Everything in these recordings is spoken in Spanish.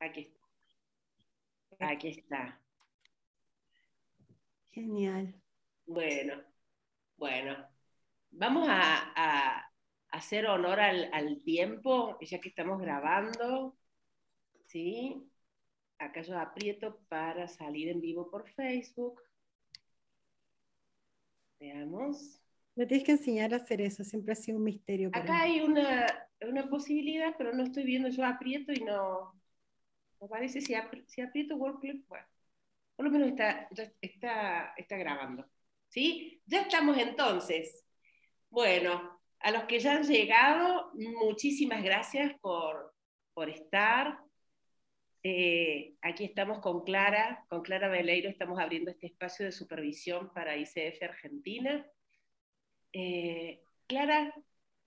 Aquí está. Aquí está. Genial. Bueno, bueno. Vamos a, hacer honor al, tiempo, ya que estamos grabando. ¿Sí? Acá yo aprieto para salir en vivo por Facebook. Veamos. Me tienes que enseñar a hacer eso, siempre ha sido un misterio. Acá hay una, una posibilidad, pero no estoy viendo, yo aprieto y no, me parece, si, si aprieto bueno, por lo menos está, está, grabando. ¿Sí? Ya estamos entonces. Bueno, a los que ya han llegado, muchísimas gracias por, estar. Eh, aquí estamos con Clara, con Clara Veleiro, estamos abriendo este espacio de supervisión para ICF Argentina. Eh, Clara,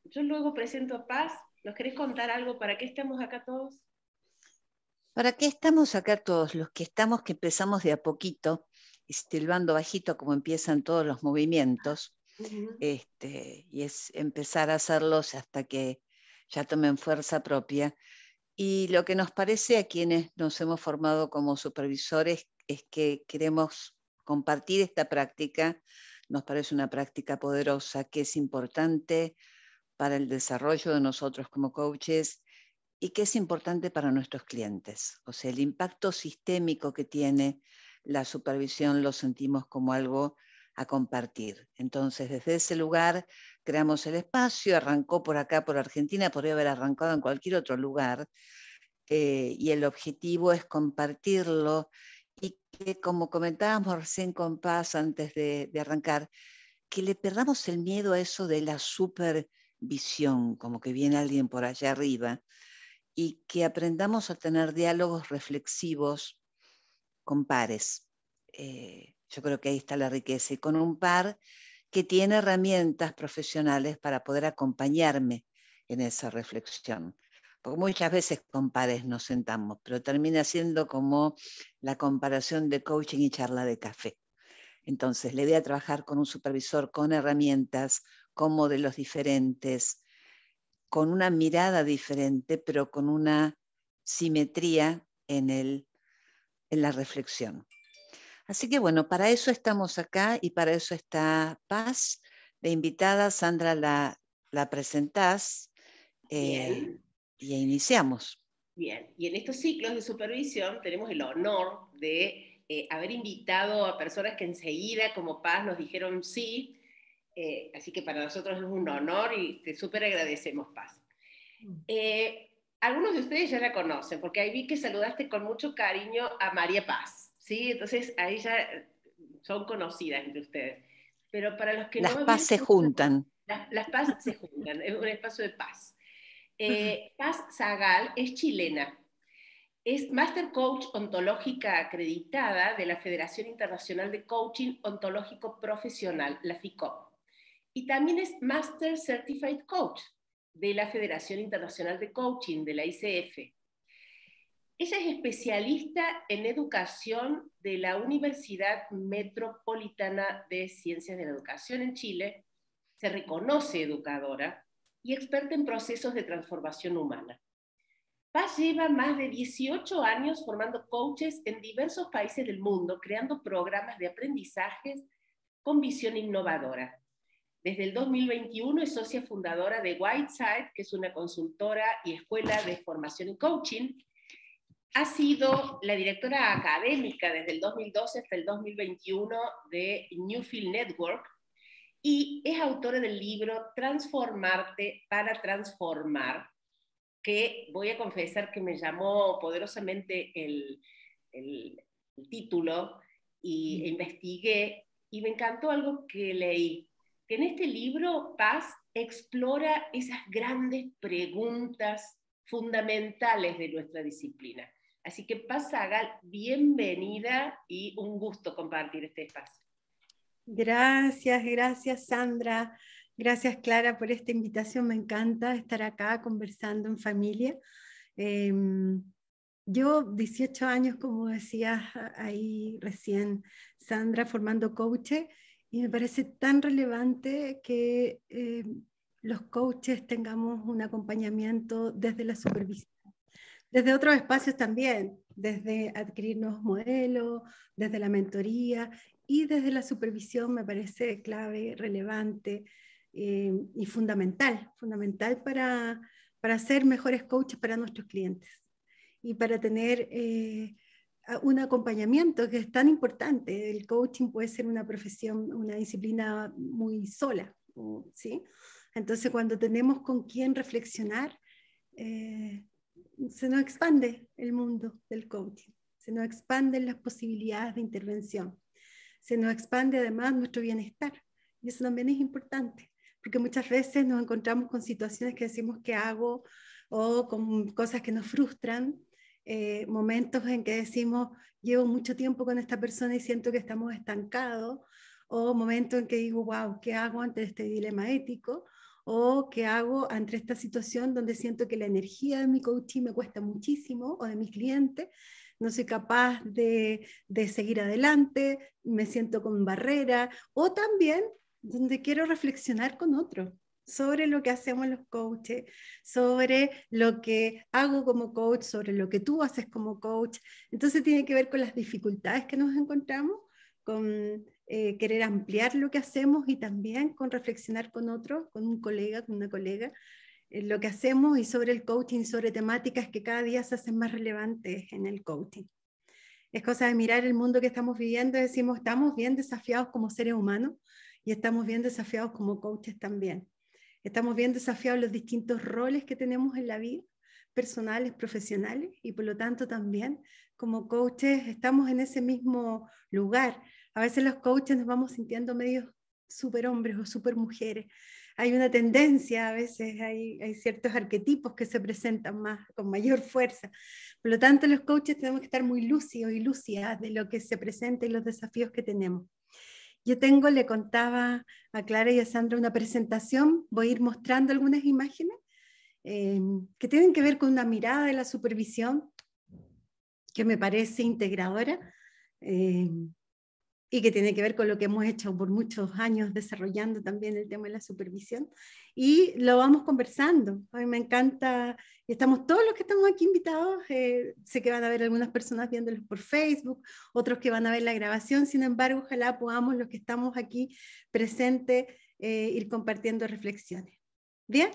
yo luego presento a Paz. ¿Nos querés contar algo? ¿Para qué estamos acá todos? ¿Para qué estamos acá todos los que estamos, que empezamos de a poquito, estilbando bajito como empiezan todos los movimientos? Este, y es empezar a hacerlos hasta que ya tomen fuerza propia. Y lo que nos parece a quienes nos hemos formado como supervisores es que queremos compartir esta práctica. Nos parece una práctica poderosa que es importante para el desarrollo de nosotros como coaches y que es importante para nuestros clientes. O sea, el impacto sistémico que tiene la supervisión lo sentimos como algo a compartir. Entonces, desde ese lugar creamos el espacio, arrancó por acá, por Argentina, podría haber arrancado en cualquier otro lugar, eh, y el objetivo es compartirlo y que, como comentábamos recién con Paz antes de, de arrancar, que le perdamos el miedo a eso de la supervisión, como que viene alguien por allá arriba, y que aprendamos a tener diálogos reflexivos con pares. Eh, yo creo que ahí está la riqueza y con un par que tiene herramientas profesionales para poder acompañarme en esa reflexión. Porque muchas veces con pares nos sentamos, pero termina siendo como la comparación de coaching y charla de café. Entonces, le voy a trabajar con un supervisor con herramientas, como de los diferentes, con una mirada diferente, pero con una simetría en, el, en la reflexión. Así que bueno, para eso estamos acá y para eso está Paz. De invitada, Sandra, la, la presentás eh, y iniciamos. Bien, y en estos ciclos de supervisión tenemos el honor de eh, haber invitado a personas que enseguida, como Paz, nos dijeron sí, eh, así que para nosotros es un honor y te súper agradecemos, Paz. Mm. Eh, algunos de ustedes ya la conocen, porque ahí vi que saludaste con mucho cariño a María Paz, ¿sí? Entonces a ella eh, son conocidas entre ustedes. Pero para los que las Paz se juntan. Las, Paz se juntan, es un espacio de paz. paz Zagal es chilena, es Master Coach Ontológica acreditada de la Federación Internacional de Coaching Ontológico Profesional, la FICO y también es Master Certified Coach de la Federación Internacional de Coaching, de la ICF. Ella es especialista en educación de la Universidad Metropolitana de Ciencias de la Educación en Chile, se reconoce educadora y experta en procesos de transformación humana. Paz lleva más de 18 años formando coaches en diversos países del mundo, creando programas de aprendizajes con visión innovadora. Desde el 2021 es socia fundadora de Whiteside, que es una consultora y escuela de formación y coaching. Ha sido la directora académica desde el 2012 hasta el 2021 de Newfield Network y es autora del libro Transformarte para Transformar, que voy a confesar que me llamó poderosamente el, título y investigué y me encantó algo que leí en este libro, Paz explora esas grandes preguntas fundamentales de nuestra disciplina. Así que Paz Sagal, bienvenida y un gusto compartir este espacio. Gracias, gracias Sandra, gracias Clara por esta invitación, me encanta estar acá conversando en familia. Eh, yo, 18 años, como decías ahí recién, Sandra, formando coach, y me parece tan relevante que eh, los coaches tengamos un acompañamiento desde la supervisión, desde otros espacios también, desde adquirir nuevos modelos, desde la mentoría y desde la supervisión me parece clave, relevante eh, y fundamental, fundamental para, para ser mejores coaches para nuestros clientes y para tener eh, un acompañamiento que es tan importante. El coaching puede ser una profesión, una disciplina muy sola, ¿sí? Entonces, cuando tenemos con quién reflexionar, eh, se nos expande el mundo del coaching, se nos expanden las posibilidades de intervención, se nos expande además nuestro bienestar. Y eso también es importante, porque muchas veces nos encontramos con situaciones que decimos que hago o con cosas que nos frustran eh, momentos en que decimos, llevo mucho tiempo con esta persona y siento que estamos estancados, o momentos en que digo, wow, ¿qué hago ante este dilema ético? ¿O qué hago ante esta situación donde siento que la energía de mi coaching me cuesta muchísimo o de mis clientes? no soy capaz de, de, seguir adelante, me siento con barrera, o también donde quiero reflexionar con otro, sobre lo que hacemos los coaches, sobre lo que hago como coach, sobre lo que tú haces como coach. Entonces tiene que ver con las dificultades que nos encontramos, con eh, querer ampliar lo que hacemos y también con reflexionar con otros, con un colega, con una colega, lo que hacemos y sobre el coaching, sobre temáticas que cada día se hacen más relevantes en el coaching. Es cosa de mirar el mundo que estamos viviendo y decimos, estamos bien desafiados como seres humanos y estamos bien desafiados como coaches también. Estamos bien desafiados los distintos roles que tenemos en la vida, personales, profesionales, y por lo tanto también como coaches estamos en ese mismo lugar. A veces los coaches nos vamos sintiendo medios hombres o mujeres. Hay una tendencia, a veces hay, hay, ciertos arquetipos que se presentan más, con mayor fuerza. Por lo tanto, los coaches tenemos que estar muy lúcidos y lúcidas de lo que se presenta y los desafíos que tenemos. Yo tengo, le contaba a Clara y a Sandra una presentación, voy a ir mostrando algunas imágenes eh, que tienen que ver con una mirada de la supervisión que me parece integradora. Eh, y que tiene que ver con lo que hemos hecho por muchos años desarrollando también el tema de la supervisión. Y lo vamos conversando. A mí me encanta, y estamos todos los que estamos aquí invitados, eh, sé que van a ver algunas personas viéndolos por Facebook, otros que van a ver la grabación, sin embargo, ojalá podamos los que estamos aquí presentes eh, ir compartiendo reflexiones. ¿Bien?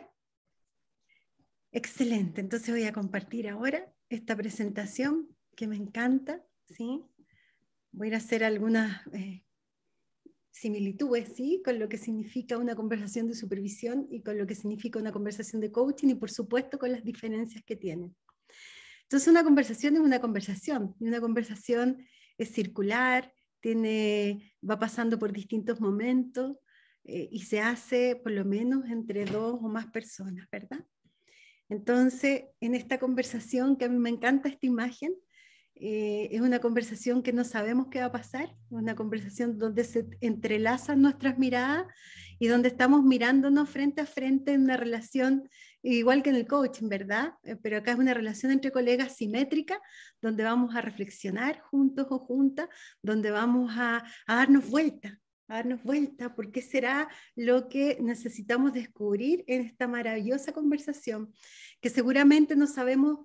Excelente, entonces voy a compartir ahora esta presentación que me encanta, ¿sí? voy a hacer algunas eh, similitudes ¿sí? con lo que significa una conversación de supervisión y con lo que significa una conversación de coaching y por supuesto con las diferencias que tienen. Entonces una conversación es una conversación y una conversación es circular, tiene, va pasando por distintos momentos eh, y se hace por lo menos entre dos o más personas, ¿verdad? Entonces, en esta conversación, que a mí me encanta esta imagen, eh, es una conversación que no sabemos qué va a pasar, una conversación donde se entrelazan nuestras miradas y donde estamos mirándonos frente a frente en una relación, igual que en el coaching, ¿verdad? Eh, pero acá es una relación entre colegas simétrica, donde vamos a reflexionar juntos o juntas, donde vamos a, a darnos vuelta, a darnos vuelta, porque será lo que necesitamos descubrir en esta maravillosa conversación, que seguramente no sabemos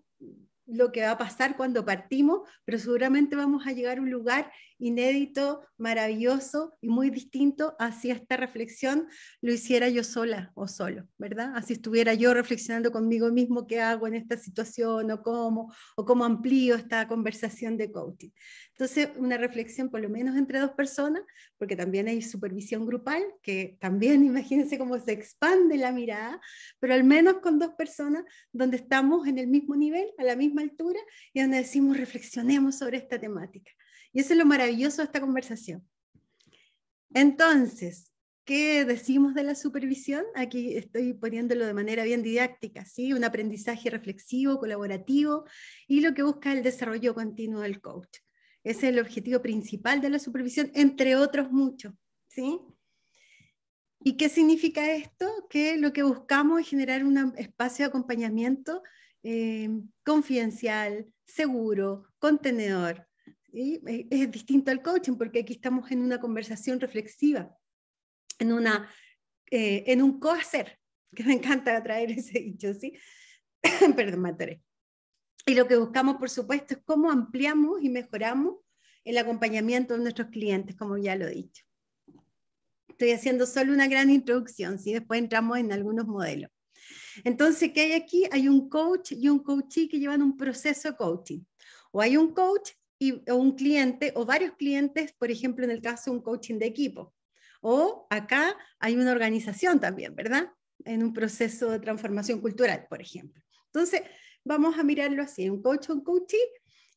lo que va a pasar cuando partimos, pero seguramente vamos a llegar a un lugar inédito, maravilloso y muy distinto así si esta reflexión lo hiciera yo sola o solo, ¿verdad? Así estuviera yo reflexionando conmigo mismo qué hago en esta situación o cómo, o cómo amplío esta conversación de coaching. Entonces, una reflexión por lo menos entre dos personas, porque también hay supervisión grupal, que también imagínense cómo se expande la mirada, pero al menos con dos personas donde estamos en el mismo nivel, a la misma altura y donde decimos reflexionemos sobre esta temática. Y eso es lo maravilloso de esta conversación. Entonces, ¿qué decimos de la supervisión? Aquí estoy poniéndolo de manera bien didáctica, ¿sí? Un aprendizaje reflexivo, colaborativo y lo que busca el desarrollo continuo del coach. Ese es el objetivo principal de la supervisión, entre otros muchos, ¿sí? ¿Y qué significa esto? Que lo que buscamos es generar un espacio de acompañamiento Em, confidencial, seguro, contenedor. Eh, es distinto al coaching porque aquí estamos en una conversación reflexiva, en, una, eh, en un cohacer, que me encanta traer ese dicho, ¿sí? Perdón, Y lo que buscamos, por supuesto, es cómo ampliamos y mejoramos el acompañamiento de nuestros clientes, como ya lo he dicho. Estoy haciendo solo una gran introducción, si después entramos en algunos modelos. Entonces, ¿qué hay aquí? Hay un coach y un coachee que llevan un proceso de coaching. O hay un coach y, un cliente o varios clientes, por ejemplo, en el caso de un coaching de equipo. O acá hay una organización también, ¿verdad? En un proceso de transformación cultural, por ejemplo. Entonces, vamos a mirarlo así, un coach o un coachee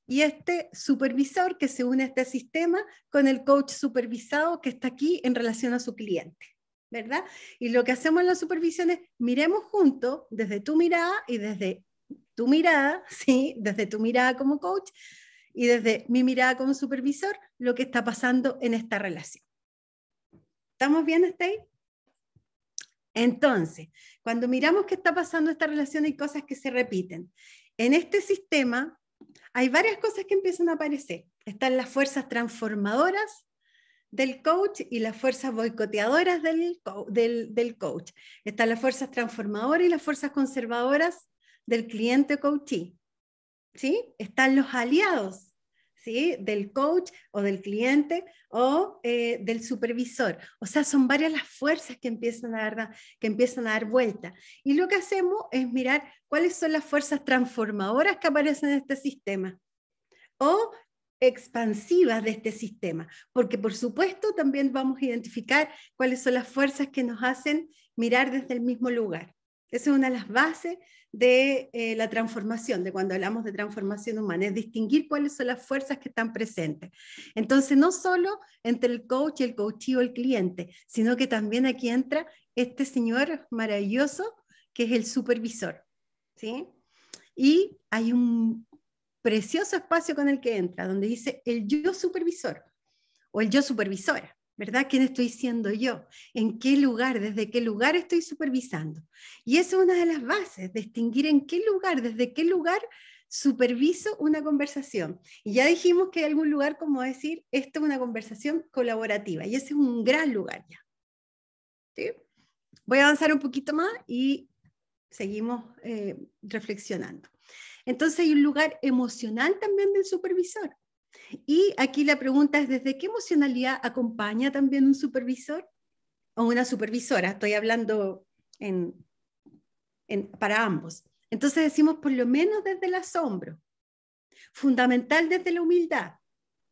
y este supervisor que se une a este sistema con el coach supervisado que está aquí en relación a su cliente. ¿verdad? Y lo que hacemos en la supervisión es miremos juntos desde tu mirada y desde tu mirada, ¿sí? Desde tu mirada como coach y desde mi mirada como supervisor, lo que está pasando en esta relación. ¿Estamos bien hasta Entonces, cuando miramos qué está pasando esta relación, hay cosas que se repiten. En este sistema hay varias cosas que empiezan a aparecer. Están las fuerzas transformadoras del coach y las fuerzas boicoteadoras del, coach. Están las fuerzas transformadoras y las fuerzas conservadoras del cliente coachí. ¿sí? Están los aliados ¿sí? del coach o del cliente o eh, del supervisor. O sea, son varias las fuerzas que empiezan, a dar, que empiezan a dar vuelta. Y lo que hacemos es mirar cuáles son las fuerzas transformadoras que aparecen en este sistema o expansivas de este sistema, porque por supuesto también vamos a identificar cuáles son las fuerzas que nos hacen mirar desde el mismo lugar. Esa es una de las bases de eh, la transformación, de cuando hablamos de transformación humana, es distinguir cuáles son las fuerzas que están presentes. Entonces, no solo entre el coach, y el coachee o el cliente, sino que también aquí entra este señor maravilloso que es el supervisor. ¿sí? Y hay un, precioso espacio con el que entra, donde dice el yo supervisor o el yo supervisora, ¿verdad? ¿Quién estoy siendo yo? ¿En qué lugar? ¿Desde qué lugar estoy supervisando? Y esa es una de las bases, distinguir en qué lugar, desde qué lugar superviso una conversación. Y ya dijimos que hay algún lugar como decir, esto es una conversación colaborativa, y ese es un gran lugar ya. Voy a avanzar un poquito más y seguimos eh, reflexionando. Entonces hay un lugar emocional también del supervisor. Y aquí la pregunta es, ¿desde qué emocionalidad acompaña también un supervisor o una supervisora? Estoy hablando para ambos. Entonces decimos, por lo menos desde el asombro, fundamental desde la humildad,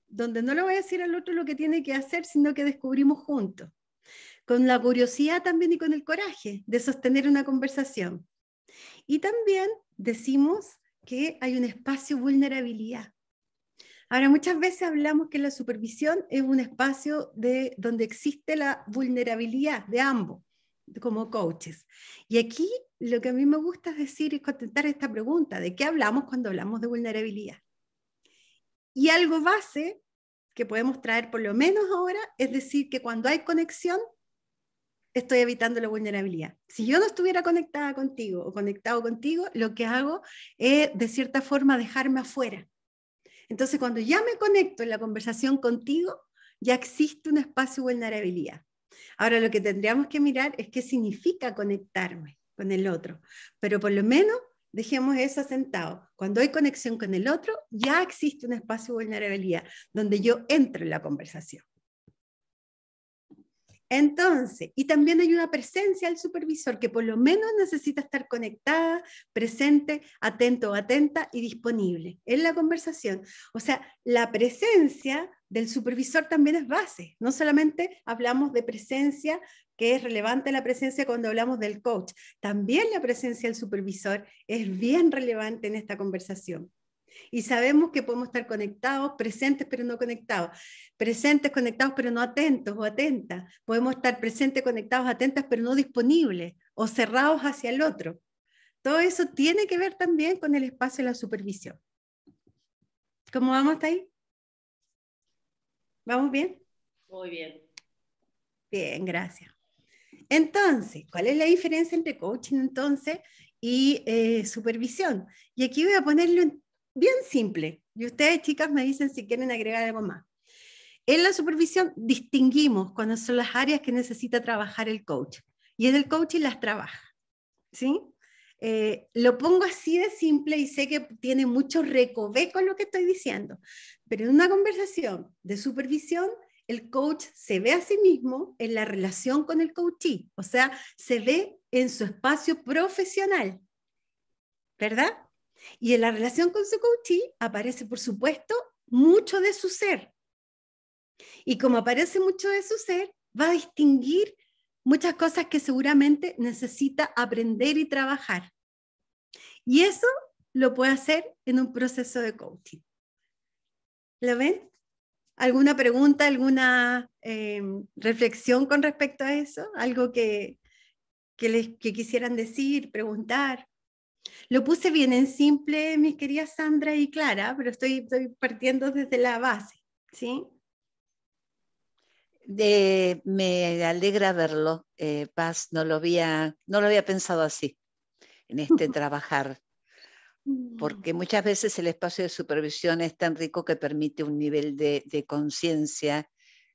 donde no le voy a decir al otro lo que tiene que hacer, sino que descubrimos juntos, con la curiosidad también y con el coraje de sostener una conversación. Y también decimos que hay un espacio vulnerabilidad. Ahora, muchas veces hablamos que la supervisión es un espacio de, donde existe la vulnerabilidad de ambos, como coaches. Y aquí lo que a mí me gusta es decir y contestar esta pregunta, ¿de qué hablamos cuando hablamos de vulnerabilidad? Y algo base que podemos traer por lo menos ahora es decir que cuando hay conexión, estoy evitando la vulnerabilidad. Si yo no estuviera conectada contigo o conectado contigo, lo que hago es, de cierta forma, dejarme afuera. Entonces, cuando ya me conecto en la conversación contigo, ya existe un espacio de vulnerabilidad. Ahora, lo que tendríamos que mirar es qué significa conectarme con el otro, pero por lo menos dejemos eso asentado. Cuando hay conexión con el otro, ya existe un espacio de vulnerabilidad donde yo entro en la conversación. Entonces, y también hay una presencia al supervisor que por lo menos necesita estar conectada, presente, atento o atenta y disponible en la conversación. O sea, la presencia del supervisor también es base. No solamente hablamos de presencia, que es relevante la presencia cuando hablamos del coach, también la presencia del supervisor es bien relevante en esta conversación. Y sabemos que podemos estar conectados, presentes pero no conectados, presentes, conectados pero no atentos o atentas. Podemos estar presentes, conectados, atentas pero no disponibles o cerrados hacia el otro. Todo eso tiene que ver también con el espacio de la supervisión. ¿Cómo vamos hasta ahí? ¿Vamos bien? Muy bien. Bien, gracias. Entonces, ¿cuál es la diferencia entre coaching entonces y eh, supervisión? Y aquí voy a ponerlo en bien simple. Y ustedes, chicas, me dicen si quieren agregar algo más. En la supervisión distinguimos cuáles son las áreas que necesita trabajar el coach. Y en el coach y las trabaja. ¿Sí? Eh, lo pongo así de simple y sé que tiene mucho recoveco lo que estoy diciendo, pero en una conversación de supervisión, el coach se ve a sí mismo en la relación con el coachee, o sea, se ve en su espacio profesional, ¿verdad? Y en la relación con su coaching aparece, por supuesto, mucho de su ser. Y como aparece mucho de su ser, va a distinguir muchas cosas que seguramente necesita aprender y trabajar. Y eso lo puede hacer en un proceso de coaching. ¿Lo ven? ¿Alguna pregunta, alguna em, reflexión con respecto a eso? ¿Algo que, les, que quisieran decir, preguntar? Lo puse bien en simple, mis queridas Sandra y Clara, pero estoy, estoy partiendo desde la base, ¿sí? me alegra verlo, eh, Paz, no lo, había, no lo había pensado así, en este trabajar, mm. porque muchas veces el espacio de supervisión es tan rico que permite un nivel de, de conciencia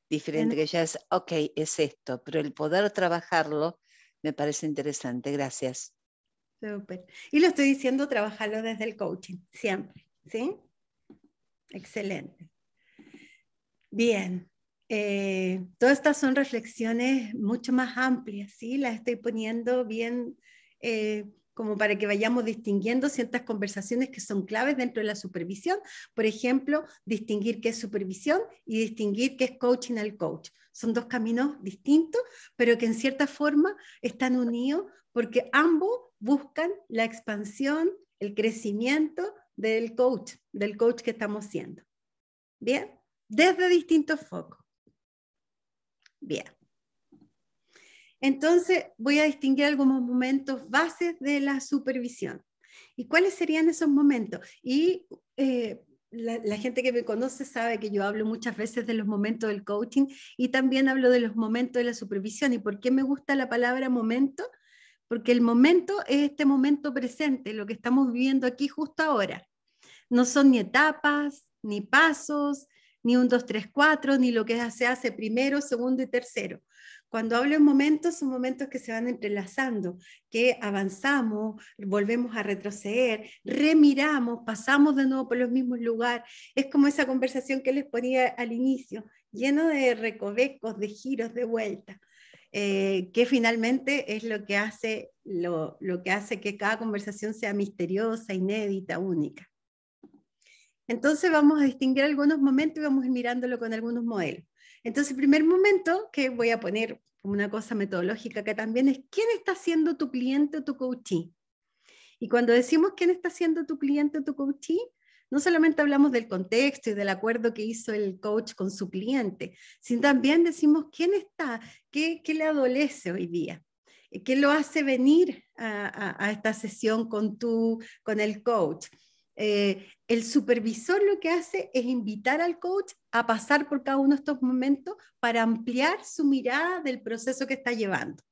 diferente, que ya es, ok, es esto, pero el poder trabajarlo me parece interesante, gracias. Súper. Y lo estoy diciendo, trabajarlo desde el coaching, siempre, ¿sí? Excelente. Bien. Eh, todas estas son reflexiones mucho más amplias, ¿sí? Las estoy poniendo bien eh, como para que vayamos distinguiendo ciertas conversaciones que son claves dentro de la supervisión. Por ejemplo, distinguir qué es supervisión y distinguir qué es coaching al coach. Son dos caminos distintos, pero que en cierta forma están unidos porque ambos buscan la expansión, el crecimiento del coach, del coach que estamos siendo. Bien, desde distintos focos. Bien. Entonces, voy a distinguir algunos momentos bases de la supervisión. ¿Y cuáles serían esos momentos? Y eh, la, gente que me conoce sabe que yo hablo muchas veces de los momentos del coaching y también hablo de los momentos de la supervisión. ¿Y por qué me gusta la palabra momento? porque el momento es este momento presente, lo que estamos viviendo aquí justo ahora. No son ni etapas, ni pasos, ni un dos, tres, cuatro, ni lo que se hace primero, segundo y tercero. Cuando hablo en momentos, son momentos que se van entrelazando, que avanzamos, volvemos a retroceder, remiramos, pasamos de nuevo por los mismos lugares. Es como esa conversación que les ponía al inicio, lleno de recovecos, de giros, de vuelta. Eh, que finalmente es lo que, hace, lo, que hace que cada conversación sea misteriosa, inédita, única. Entonces vamos a distinguir algunos momentos y vamos a ir mirándolo con algunos modelos. Entonces, el primer momento que voy a poner como una cosa metodológica que también es quién está siendo tu cliente o tu coachee. Y cuando decimos quién está siendo tu cliente o tu coachee, no solamente hablamos del contexto y del acuerdo que hizo el coach con su cliente, sino también decimos quién está, qué, le adolece hoy día, eh, qué lo hace venir a, esta sesión con, con el coach. Eh, el supervisor lo que hace es invitar al coach a pasar por cada uno de estos momentos para ampliar su mirada del proceso que está llevando.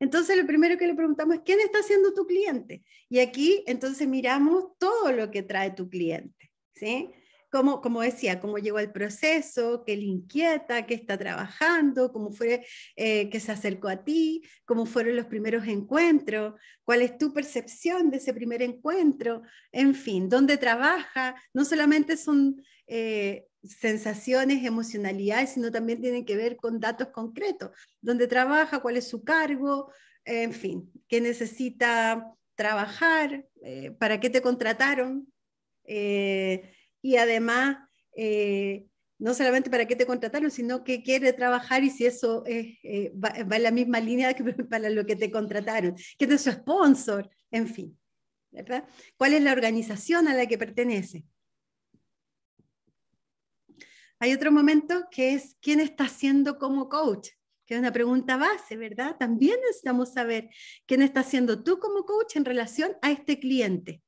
Entonces, lo primero que le preguntamos es, ¿quién está haciendo tu cliente? Y aquí, entonces, miramos todo lo que trae tu cliente, ¿sí? Como, como, decía, cómo llegó el proceso, qué le inquieta, qué está trabajando, cómo fue eh, que se acercó a ti, cómo fueron los primeros encuentros, cuál es tu percepción de ese primer encuentro, en fin, dónde trabaja. No solamente son eh, sensaciones, emocionalidades, sino también tienen que ver con datos concretos, dónde trabaja, cuál es su cargo, en fin, qué necesita trabajar, eh, para qué te contrataron eh, y además no solamente para qué te contrataron, sino qué quiere trabajar y si eso es, va, en la misma línea que para lo que te contrataron, quién es su sponsor, en fin, ¿verdad? ¿Cuál es la organización a la que pertenece? Hay otro momento que es quién está siendo como coach, que es una pregunta base, ¿verdad? También necesitamos saber quién está haciendo tú como coach en relación a este cliente.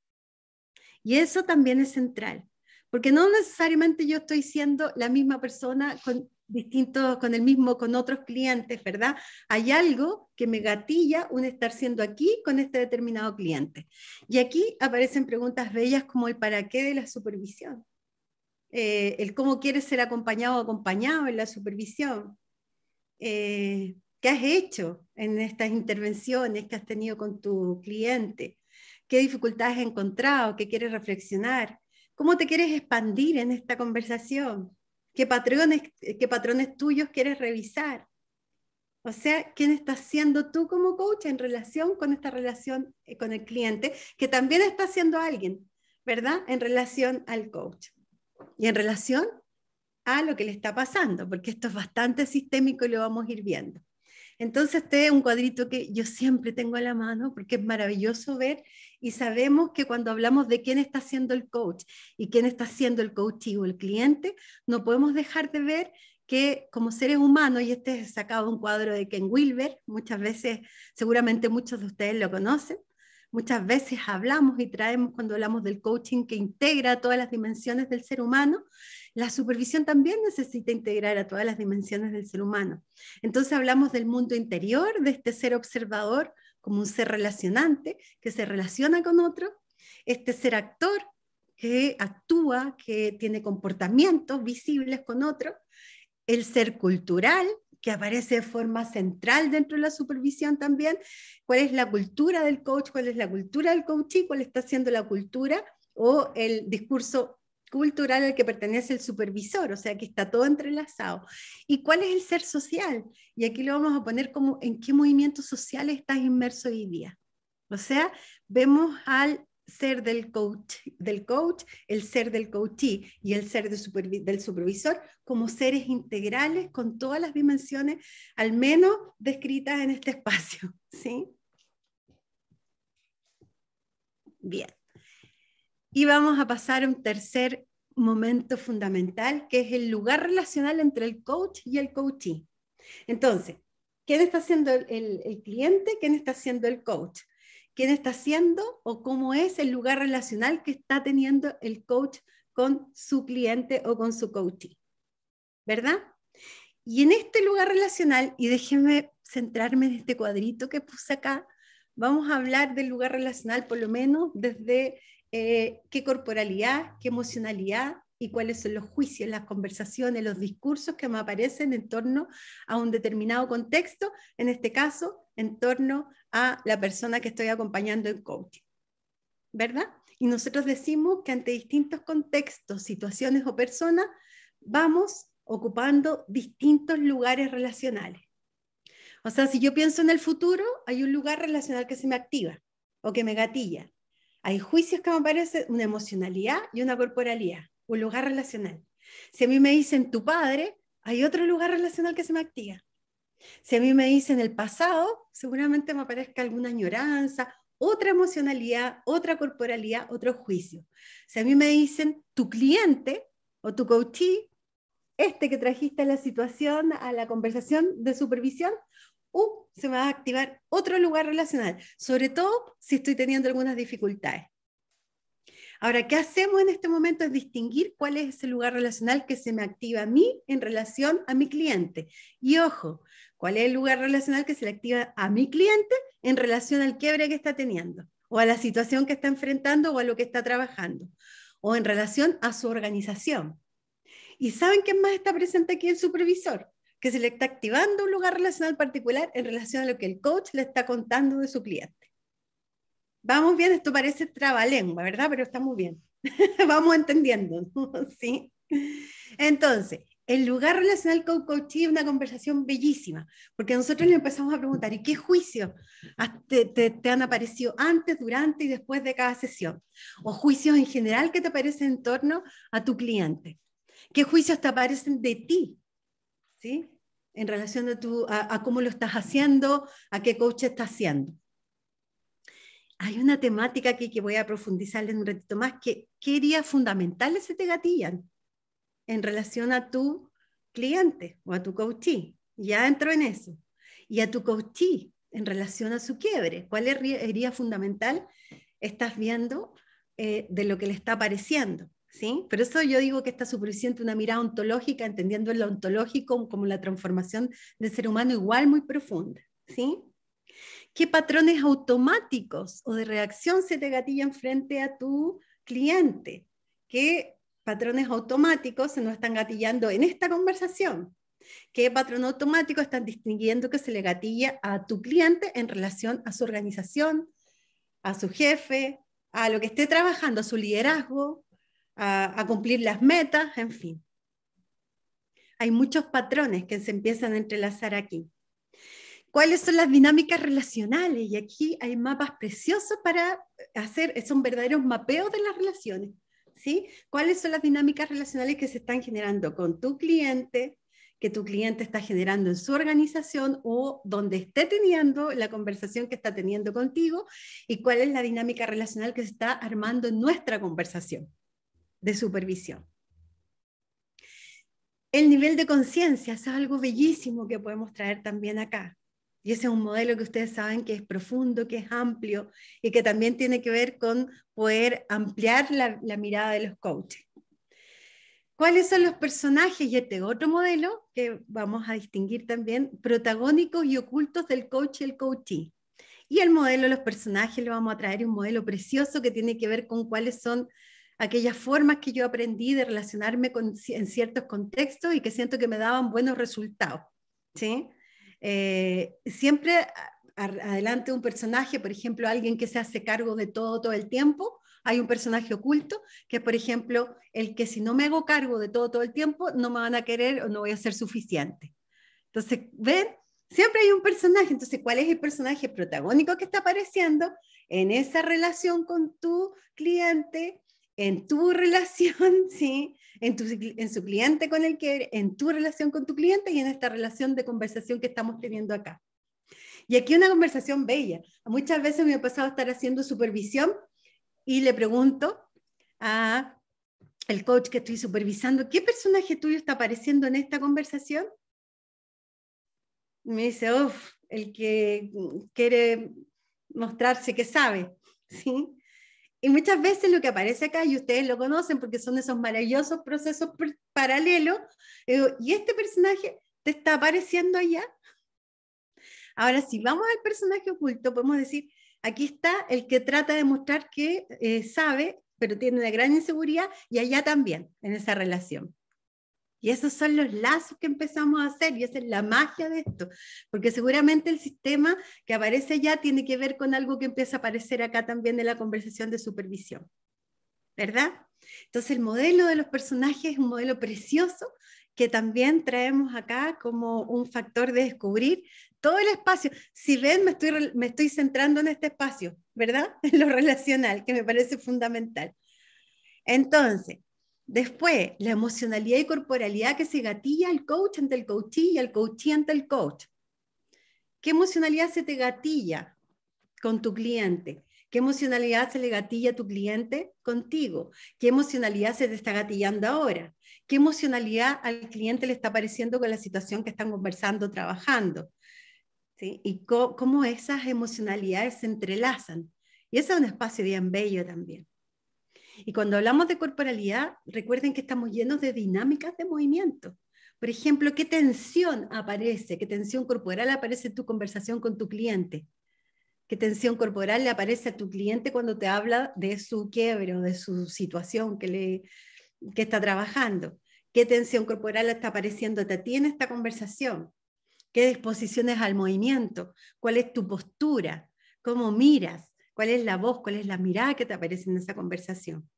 Y eso también es central, porque no necesariamente yo estoy siendo la misma persona con distintos, con el mismo, con otros clientes, ¿verdad? Hay algo que me gatilla un estar siendo aquí con este determinado cliente. Y aquí aparecen preguntas bellas como el para qué de la supervisión. Eh, el cómo quieres ser acompañado o acompañado en la supervisión. Eh, ¿Qué has hecho en estas intervenciones que has tenido con tu cliente? ¿Qué dificultades has encontrado? ¿Qué quieres reflexionar? ¿Cómo te quieres expandir en esta conversación? ¿Qué patrones, qué patrones tuyos quieres revisar? O sea, ¿quién estás haciendo tú como coach en relación con esta relación eh, con el cliente, que también está haciendo alguien, ¿verdad? En relación al coach y en relación a lo que le está pasando, porque esto es bastante sistémico y lo vamos a ir viendo. Entonces, este es un cuadrito que yo siempre tengo a la mano porque es maravilloso ver y sabemos que cuando hablamos de quién está haciendo el coach y quién está haciendo el coach o el cliente, no podemos dejar de ver que como seres humanos, y este es sacado un cuadro de Ken Wilber, muchas veces, seguramente muchos de ustedes lo conocen, muchas veces hablamos y traemos cuando hablamos del coaching que integra todas las dimensiones del ser humano, la supervisión también necesita integrar a todas las dimensiones del ser humano. Entonces hablamos del mundo interior, de este ser observador como un ser relacionante que se relaciona con otro, este ser actor que actúa, que tiene comportamientos visibles con otro, el ser cultural que aparece de forma central dentro de la supervisión también, cuál es la cultura del coach, cuál es la cultura del coach y cuál está siendo la cultura o el discurso cultural al que pertenece el supervisor, o sea que está todo entrelazado. ¿Y cuál es el ser social? Y aquí lo vamos a poner como en qué movimiento social estás inmerso hoy día. O sea, vemos al ser del coach, del coach, el ser del coachee y el ser del supervisor como seres integrales con todas las dimensiones, al menos descritas en este espacio. ¿sí? Bien. Y vamos a pasar a un tercer momento fundamental, que es el lugar relacional entre el coach y el coachee. Entonces, ¿quién está haciendo el, cliente? ¿Quién está haciendo el coach? quién está haciendo o cómo es el lugar relacional que está teniendo el coach con su cliente o con su coachee. ¿Verdad? Y en este lugar relacional, y déjenme centrarme en este cuadrito que puse acá, vamos a hablar del lugar relacional por lo menos desde eh, qué corporalidad, qué emocionalidad, y cuáles son los juicios, las conversaciones, los discursos que me aparecen en torno a un determinado contexto, en este caso, en torno a la persona que estoy acompañando en coaching. ¿Verdad? Y nosotros decimos que ante distintos contextos, situaciones o personas, vamos ocupando distintos lugares relacionales. O sea, si yo pienso en el futuro, hay un lugar relacional que se me activa o que me gatilla. Hay juicios que me aparecen, una emocionalidad y una corporalidad un lugar relacional. Si a mí me dicen tu padre, hay otro lugar relacional que se me activa. Si a mí me dicen el pasado, seguramente me aparezca alguna añoranza, otra emocionalidad, otra corporalidad, otro juicio. Si a mí me dicen tu cliente o tu coachee, este que trajiste a la situación, a la conversación de supervisión, uh, se me va a activar otro lugar relacional, sobre todo si estoy teniendo algunas dificultades. Ahora, ¿qué hacemos en este momento? Es distinguir cuál es ese lugar relacional que se me activa a mí en relación a mi cliente. Y ojo, cuál es el lugar relacional que se le activa a mi cliente en relación al quiebre que está teniendo, o a la situación que está enfrentando, o a lo que está trabajando, o en relación a su organización. ¿Y saben qué más está presente aquí? El supervisor, que se le está activando un lugar relacional particular en relación a lo que el coach le está contando de su cliente. Vamos bien, esto parece trabalengua, ¿verdad? Pero está muy bien. Vamos entendiendo, ¿sí? Entonces, el lugar relacional con coaching es una conversación bellísima, porque nosotros le empezamos a preguntar, ¿y qué juicios ah, te, han aparecido antes, durante y después de cada sesión? O juicios en general que te aparecen en torno a tu cliente. ¿Qué juicios te aparecen de ti? ¿Sí? En relación a, cómo lo estás haciendo, a qué coach está haciendo hay una temática aquí que voy a profundizar en un ratito más, que qué heridas fundamentales se te gatillan en relación a tu cliente o a tu coachee. Ya entro en eso. Y a tu coachee en relación a su quiebre. ¿Cuál herida fundamental estás viendo eh, de lo que le está apareciendo? ¿Sí? Por eso yo digo que está suficiente una mirada ontológica, entendiendo lo ontológico como la transformación del ser humano igual muy profunda. ¿sí? qué patrones automáticos o de reacción se te gatillan frente a tu cliente, qué patrones automáticos se nos están gatillando en esta conversación, qué patrones automático están distinguiendo que se le gatilla a tu cliente en relación a su organización, a su jefe, a lo que esté trabajando, a su liderazgo, a, a cumplir las metas, en fin. Hay muchos patrones que se empiezan a entrelazar aquí cuáles son las dinámicas relacionales. Y aquí hay mapas preciosos para hacer, eh, son verdaderos mapeos de las relaciones. ¿sí? ¿Cuáles son las dinámicas relacionales que se están generando con tu cliente, que tu cliente está generando en su organización o donde esté teniendo la conversación que está teniendo contigo y cuál es la dinámica relacional que se está armando en nuestra conversación de supervisión? El nivel de conciencia es algo bellísimo que podemos traer también acá. Y ese es un modelo que ustedes saben que es profundo, que es amplio y que también tiene que ver con poder ampliar la, mirada de los coaches. ¿Cuáles son los personajes? Y este otro modelo que vamos a distinguir también, protagónicos y ocultos del coach y el coachee. Y el modelo, de los personajes, le vamos a traer un modelo precioso que tiene que ver con cuáles son aquellas formas que yo aprendí de relacionarme en ciertos contextos y que siento que me daban buenos resultados. ¿sí? Eh, siempre adelante un personaje, por ejemplo, alguien que se hace cargo de todo todo el tiempo, hay un personaje oculto, que por ejemplo, el que si no me hago cargo de todo todo el tiempo, no me van a querer o no voy a ser suficiente. Entonces, ven, siempre hay un personaje. Entonces, ¿cuál es el personaje protagónico que está apareciendo en esa relación con tu cliente en tu relación, ¿sí? En, tu, en su cliente con el que, en tu relación con tu cliente y en esta relación de conversación que estamos teniendo acá. Y aquí una conversación bella. Muchas veces me ha pasado estar haciendo supervisión y le pregunto a el coach que estoy supervisando, ¿qué personaje tuyo está apareciendo en esta conversación? Me dice, uff, el que quiere mostrarse que sabe, ¿sí? Y muchas veces lo que aparece acá, y ustedes lo conocen porque son esos maravillosos procesos paralelos, eh, y este personaje te está apareciendo allá. Ahora, si vamos al personaje oculto, podemos decir, aquí está el que trata de mostrar que eh, sabe, pero tiene una gran inseguridad, y allá también, en esa relación. Y esos son los lazos que empezamos a hacer y esa es la magia de esto, porque seguramente el sistema que aparece ya tiene que ver con algo que empieza a aparecer acá también en la conversación de supervisión, ¿verdad? Entonces el modelo de los personajes es un modelo precioso que también traemos acá como un factor de descubrir todo el espacio. Si ven, me estoy, me estoy centrando en este espacio, ¿verdad? En lo relacional, que me parece fundamental. Entonces, Después, la emocionalidad y corporalidad que se gatilla al coach ante el coach y al coach ante el coach. ¿Qué emocionalidad se te gatilla con tu cliente? ¿Qué emocionalidad se le gatilla a tu cliente contigo? ¿Qué emocionalidad se te está gatillando ahora? ¿Qué emocionalidad al cliente le está pareciendo con la situación que están conversando, trabajando? Y cómo esas emocionalidades se entrelazan. Y ese es un espacio bien bello también. Y cuando hablamos de corporalidad, recuerden que estamos llenos de dinámicas de movimiento. Por ejemplo, ¿qué tensión aparece? ¿Qué tensión corporal aparece en tu conversación con tu cliente? ¿Qué tensión corporal le aparece a tu cliente cuando te habla de su quiebre o de su situación que, le, que está trabajando? ¿Qué tensión corporal está apareciendo a ti en esta conversación? ¿Qué disposiciones al movimiento? ¿Cuál es tu postura? ¿Cómo miras? ¿Cuál es la voz? ¿Cuál es la mirada que te aparece en esa conversación?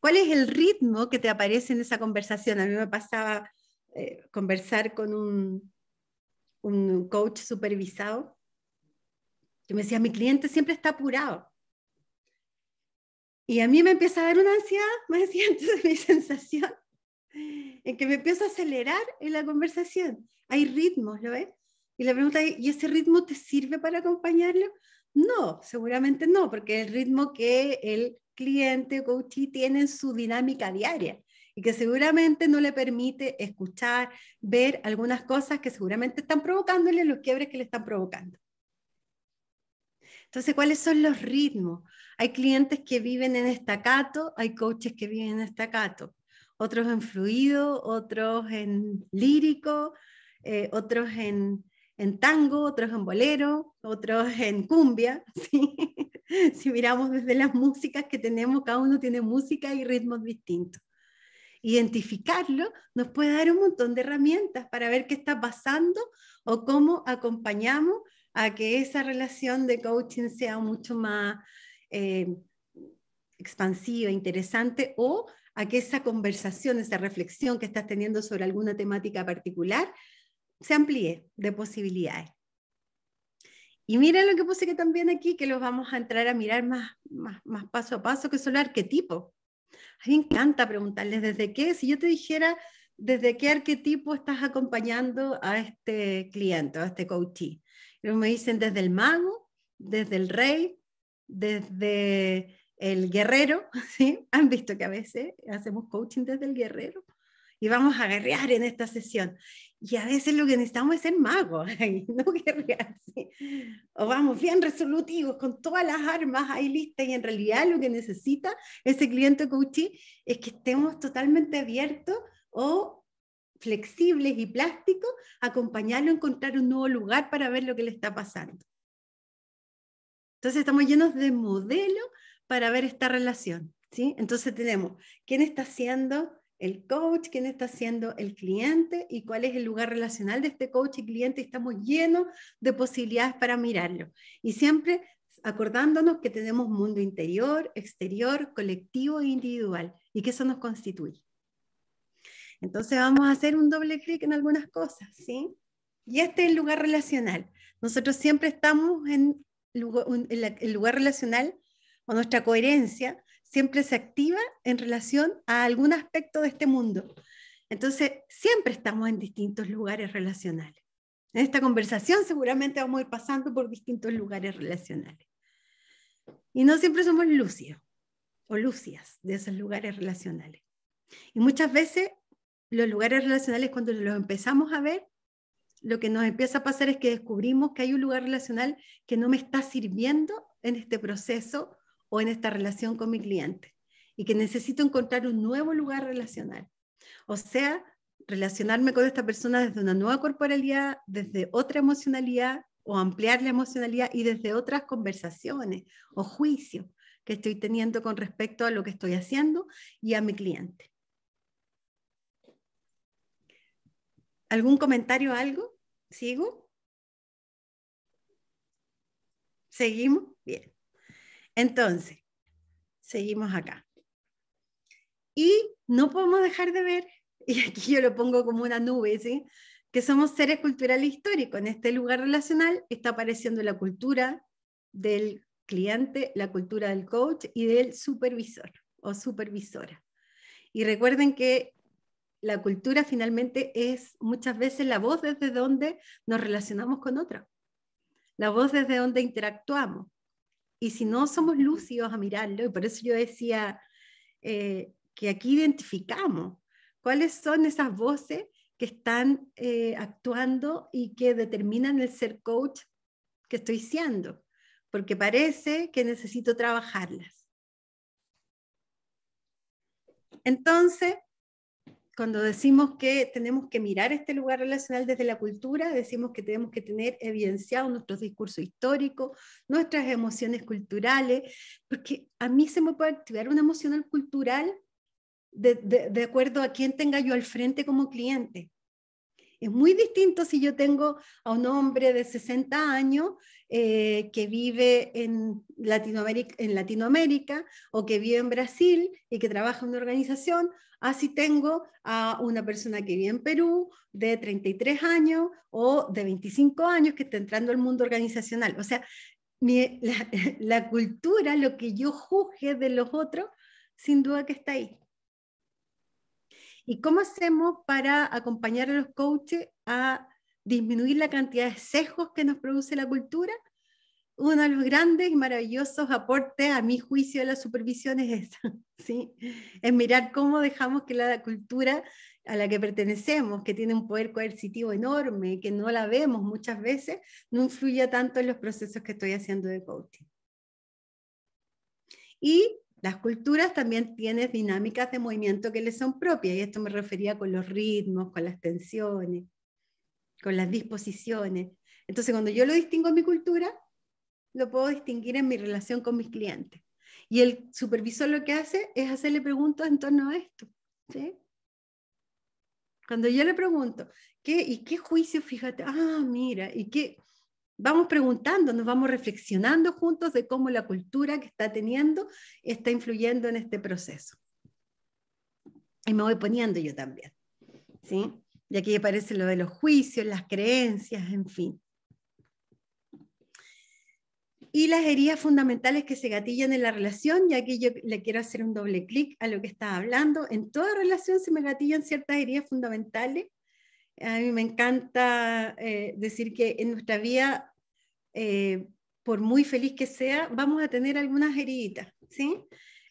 ¿Cuál es el ritmo que te aparece en esa conversación? A mí me pasaba eh, conversar con un, un coach supervisado que me decía, mi cliente siempre está apurado. Y a mí me empieza a dar una ansiedad, me decía entonces mi sensación, en que me empiezo a acelerar en la conversación. Hay ritmos, ¿lo ves? Y la pregunta es, ¿y ese ritmo te sirve para acompañarlo? No, seguramente no, porque el ritmo que el cliente coachee tiene en su dinámica diaria y que seguramente no le permite escuchar, ver algunas cosas que seguramente están provocándole los quiebres que le están provocando. Entonces, ¿cuáles son los ritmos? Hay clientes que viven en estacato, hay coaches que viven en estacato, otros en fluido, otros en lírico, eh, otros en en tango, otros en bolero, otros en cumbia. si miramos desde las músicas que tenemos, cada uno tiene música y ritmos distintos. Identificarlo nos puede dar un montón de herramientas para ver qué está pasando o cómo acompañamos a que esa relación de coaching sea mucho más eh, expansiva, interesante o a que esa conversación, esa reflexión que estás teniendo sobre alguna temática particular se amplíe de posibilidades. Y miren lo que puse que también aquí, que los vamos a entrar a mirar más, más, paso a paso, que son los arquetipos. A mí me encanta preguntarles desde qué, si yo te dijera desde qué arquetipo estás acompañando a este cliente, a este coachee. me dicen desde el mago, desde el rey, desde el guerrero, ¿sí? Han visto que a veces hacemos coaching desde el guerrero, y vamos a guerrear en esta sesión. Y a veces lo que necesitamos es ser magos, no guerrear. O vamos bien resolutivos, con todas las armas ahí listas, y en realidad lo que necesita ese cliente coaching es que estemos totalmente abiertos o flexibles y plásticos, acompañarlo a encontrar un nuevo lugar para ver lo que le está pasando. Entonces estamos llenos de modelo para ver esta relación. ¿sí? Entonces tenemos quién está haciendo, el coach, quién está siendo el cliente y cuál es el lugar relacional de este coach y cliente. Estamos llenos de posibilidades para mirarlo. Y siempre acordándonos que tenemos mundo interior, exterior, colectivo e individual y que eso nos constituye. Entonces vamos a hacer un doble clic en algunas cosas, ¿sí? Y este es el lugar relacional. Nosotros siempre estamos en el lugar relacional o nuestra coherencia siempre se activa en relación a algún aspecto de este mundo. Entonces, siempre estamos en distintos lugares relacionales. En esta conversación seguramente vamos a ir pasando por distintos lugares relacionales. Y no siempre somos lucios o lucias de esos lugares relacionales. Y muchas veces los lugares relacionales, cuando los empezamos a ver, lo que nos empieza a pasar es que descubrimos que hay un lugar relacional que no me está sirviendo en este proceso o en esta relación con mi cliente y que necesito encontrar un nuevo lugar relacional. O sea, relacionarme con esta persona desde una nueva corporalidad, desde otra emocionalidad o ampliar la emocionalidad y desde otras conversaciones o juicios que estoy teniendo con respecto a lo que estoy haciendo y a mi cliente. ¿Algún comentario, algo? ¿Sigo? ¿Seguimos? Bien. Entonces, seguimos acá. Y no podemos dejar de ver, y aquí yo lo pongo como una nube, que somos seres culturales históricos. En este lugar relacional está apareciendo la cultura del cliente, la cultura del coach y del supervisor o supervisora. Y recuerden que la cultura finalmente es muchas veces la voz desde donde nos relacionamos con otra, la voz desde donde interactuamos y si no somos lúcidos a mirarlo, y por eso yo decía eh, que aquí identificamos cuáles son esas voces que están eh, actuando y que determinan el ser coach que estoy siendo, porque parece que necesito trabajarlas. Entonces, cuando decimos que tenemos que mirar este lugar relacional desde la cultura, decimos que tenemos que tener evidenciado nuestros discursos históricos, nuestras emociones culturales, porque a mí se me puede activar una emoción cultural de, de acuerdo a quién tenga yo al frente como cliente. Es muy distinto si yo tengo a un hombre de 60 años eh, que vive en Latinoamérica, o que vive en Brasil y que trabaja en una organización, así tengo a una persona que vive en Perú de 33 años o de 25 años que está entrando al mundo organizacional. O sea, la, la cultura, lo que yo juzgue de los otros, sin duda que está ahí. ¿Y cómo hacemos para acompañar a los coaches a disminuir la cantidad de sesgos que nos produce la cultura? Uno de los grandes y maravillosos aportes a mi juicio de la supervisión es esa, ¿sí? es mirar cómo dejamos que la cultura a la que pertenecemos, que tiene un poder coercitivo enorme, que no la vemos muchas veces, no influya tanto en los procesos que estoy haciendo de coaching. Y las culturas también tienen dinámicas de movimiento que les son propias, y esto me refería con los ritmos, con las tensiones, con las disposiciones. Entonces, cuando yo lo distingo en mi cultura, lo puedo distinguir en mi relación con mis clientes. Y el supervisor lo que hace es hacerle preguntas en torno a esto. Cuando yo le pregunto, ¿qué, ¿y qué juicio? Fíjate, ah, mira, ¿y qué? vamos preguntando, nos vamos reflexionando juntos de cómo la cultura que está teniendo está influyendo en este proceso. Y me voy poniendo yo también. ¿sí? Y aquí aparece lo de los juicios, las creencias, en fin. Y las heridas fundamentales que se gatillan en la relación, y aquí yo le quiero hacer un doble clic a lo que estaba hablando. En toda relación se me gatillan ciertas heridas fundamentales a mí me encanta eh, decir que en nuestra vida, eh, por muy feliz que sea, vamos a tener algunas heridas, ¿sí?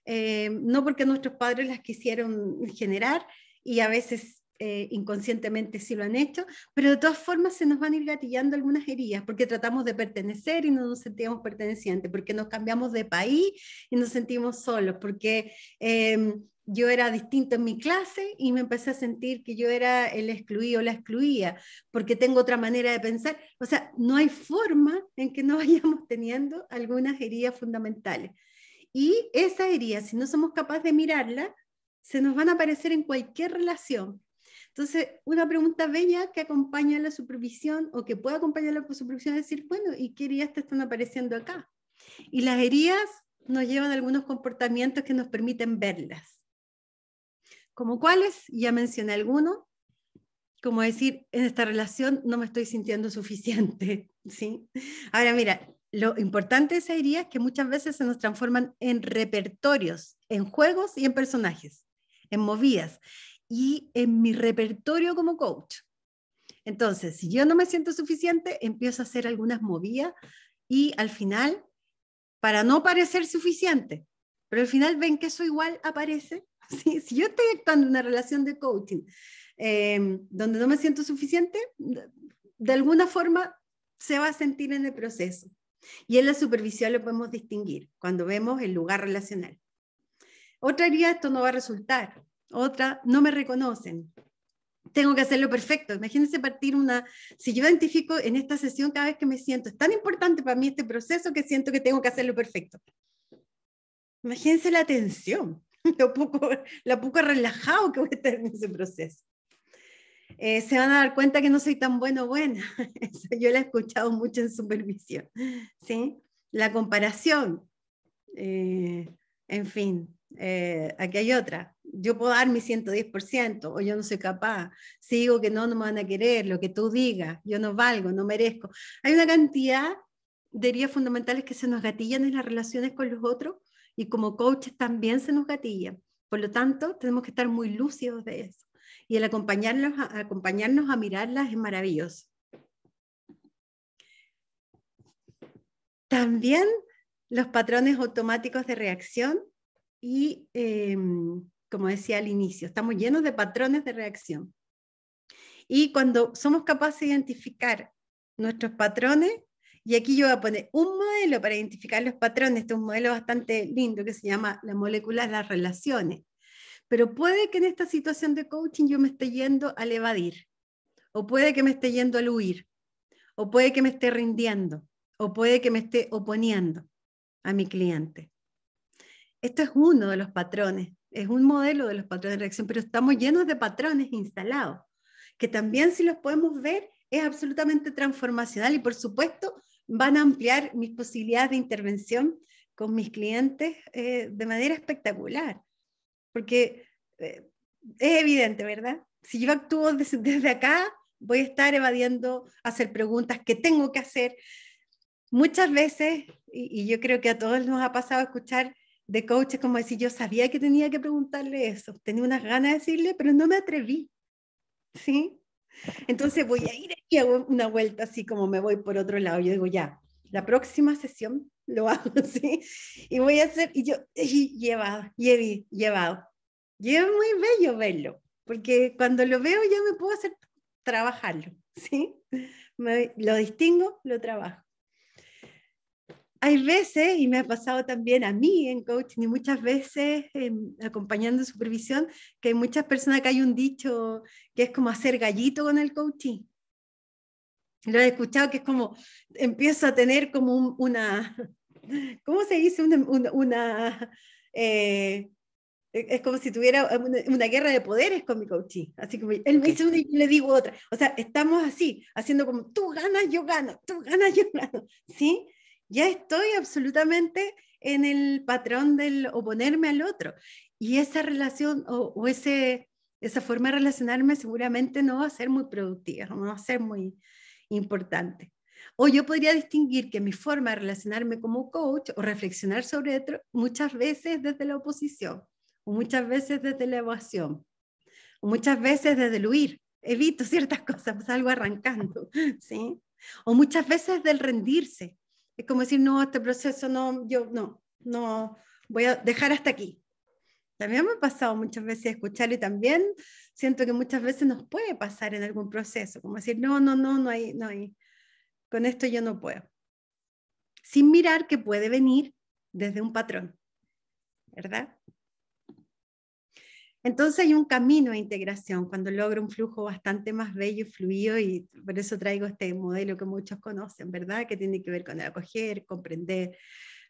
Eh, no porque nuestros padres las quisieron generar y a veces inconscientemente sí lo han hecho, pero de todas formas se nos van a ir gatillando algunas heridas porque tratamos de pertenecer y no nos sentíamos pertenecientes, porque nos cambiamos de país y nos sentimos solos, porque em, yo era distinto en mi clase y me empecé a sentir que yo era el excluido, la excluía, porque tengo otra manera de pensar. O sea, no hay forma en que no vayamos teniendo algunas heridas fundamentales. Y esas heridas, si no somos capaces de mirarla, se nos van a aparecer en cualquier relación. Entonces, una pregunta bella que acompaña a la supervisión o que puede acompañar la supervisión es decir, bueno, ¿y qué heridas te están apareciendo acá? Y las heridas nos llevan algunos comportamientos que nos permiten verlas. ¿Como cuáles? Ya mencioné alguno. Como decir, en esta relación no me estoy sintiendo suficiente. ¿sí? Ahora, mira, lo importante de esa es que muchas veces se nos transforman en repertorios, en juegos y en personajes, en movidas y en mi repertorio como coach. Entonces, si yo no me siento suficiente, empiezo a hacer algunas movidas y al final, para no parecer suficiente, pero al final ven que eso igual aparece. Si, yo estoy actuando en una relación de coaching em, donde no me siento suficiente, de alguna forma se va a sentir en el proceso. Y en la supervisión lo podemos distinguir cuando vemos el lugar relacional. Otra herida, esto no va a resultar. Otra, no me reconocen. Tengo que hacerlo perfecto. Imagínense partir una, si yo identifico en esta sesión cada vez que me siento, es tan importante para mí este proceso que siento que tengo que hacerlo perfecto. Imagínense la tensión, lo poco, la poco relajado que voy a estar en ese proceso. Eh, se van a dar cuenta que no soy tan bueno o buena. yo la he escuchado mucho en supervisión. ¿sí? La comparación, eh, en fin, eh, aquí hay otra. Yo puedo dar mi 110% o yo no soy capaz. Si digo que no, no me van a querer, lo que tú digas, yo no valgo, no merezco. Hay una cantidad de ideas fundamentales que se nos gatillan en las relaciones con los otros y como coaches también se nos gatilla. Por lo tanto, tenemos que estar muy lúcidos de eso. Y el acompañarnos a, mirarlas es maravilloso. También los patrones automáticos de reacción y, em, como decía al inicio, estamos llenos de patrones de reacción. Y cuando somos capaces de identificar nuestros patrones, y aquí yo voy a poner un modelo para identificar los patrones. Este es un modelo bastante lindo que se llama la molécula de las relaciones. Pero puede que en esta situación de coaching yo me esté yendo al evadir, o puede que me esté yendo al huir, o puede que me esté rindiendo, o puede que me esté oponiendo a mi cliente. Esto es uno de los patrones, es un modelo de los patrones de reacción, pero estamos llenos de patrones instalados, que también si los podemos ver es absolutamente transformacional y por supuesto van a ampliar mis posibilidades de intervención con mis clientes eh, de manera espectacular. Porque eh, es evidente, ¿verdad? Si yo actúo desde, acá, voy a estar evadiendo hacer preguntas que tengo que hacer. Muchas veces, y, y yo creo que a todos nos ha pasado escuchar de coaches como decir, yo sabía que tenía que preguntarle eso, tenía unas ganas de decirle, pero no me atreví. ¿Sí? Entonces voy a ir y hago una vuelta así como me voy por otro lado. Yo digo, ya, la próxima sesión lo hago sí y voy a hacer, y yo, y llevado, llevi, llevado. Y es muy bello verlo, porque cuando lo veo ya me puedo hacer trabajarlo, ¿sí? lo distingo, lo trabajo hay veces, y me ha pasado también a mí en coaching y muchas veces em, acompañando supervisión, que hay muchas personas que hay un dicho que es como hacer gallito con el coaching. Lo he escuchado que es como, empiezo a tener como una, ¿cómo se dice? Una, una, eh, e, es como si tuviera una, guerra de poderes con mi coaching. Así como él me dice una y yo le digo otra. O sea, estamos así, haciendo como tú ganas, yo gano, tú ganas, yo gano. ¿Sí? ya estoy absolutamente en el patrón del oponerme al otro. Y esa relación o, ese, esa forma de relacionarme seguramente no va a ser muy productiva, no va a ser muy importante. O yo podría distinguir que mi forma de relacionarme como coach o reflexionar sobre otro muchas veces desde la oposición, o muchas veces desde la evasión, o muchas veces desde el huir. Evito ciertas cosas, salgo arrancando, ¿sí? O muchas veces del rendirse, es como decir, no, este proceso no, yo no, no, voy a dejar hasta aquí. También me ha pasado muchas veces escuchar y también siento que muchas veces nos puede pasar en algún proceso, como decir, no, no, no, no hay, no hay, con esto yo no puedo. Sin mirar que puede venir desde un patrón, ¿verdad? Entonces hay un camino de integración cuando logro un flujo bastante más bello y fluido y por eso traigo este modelo que muchos conocen, ¿verdad? Que tiene que ver con acoger, comprender,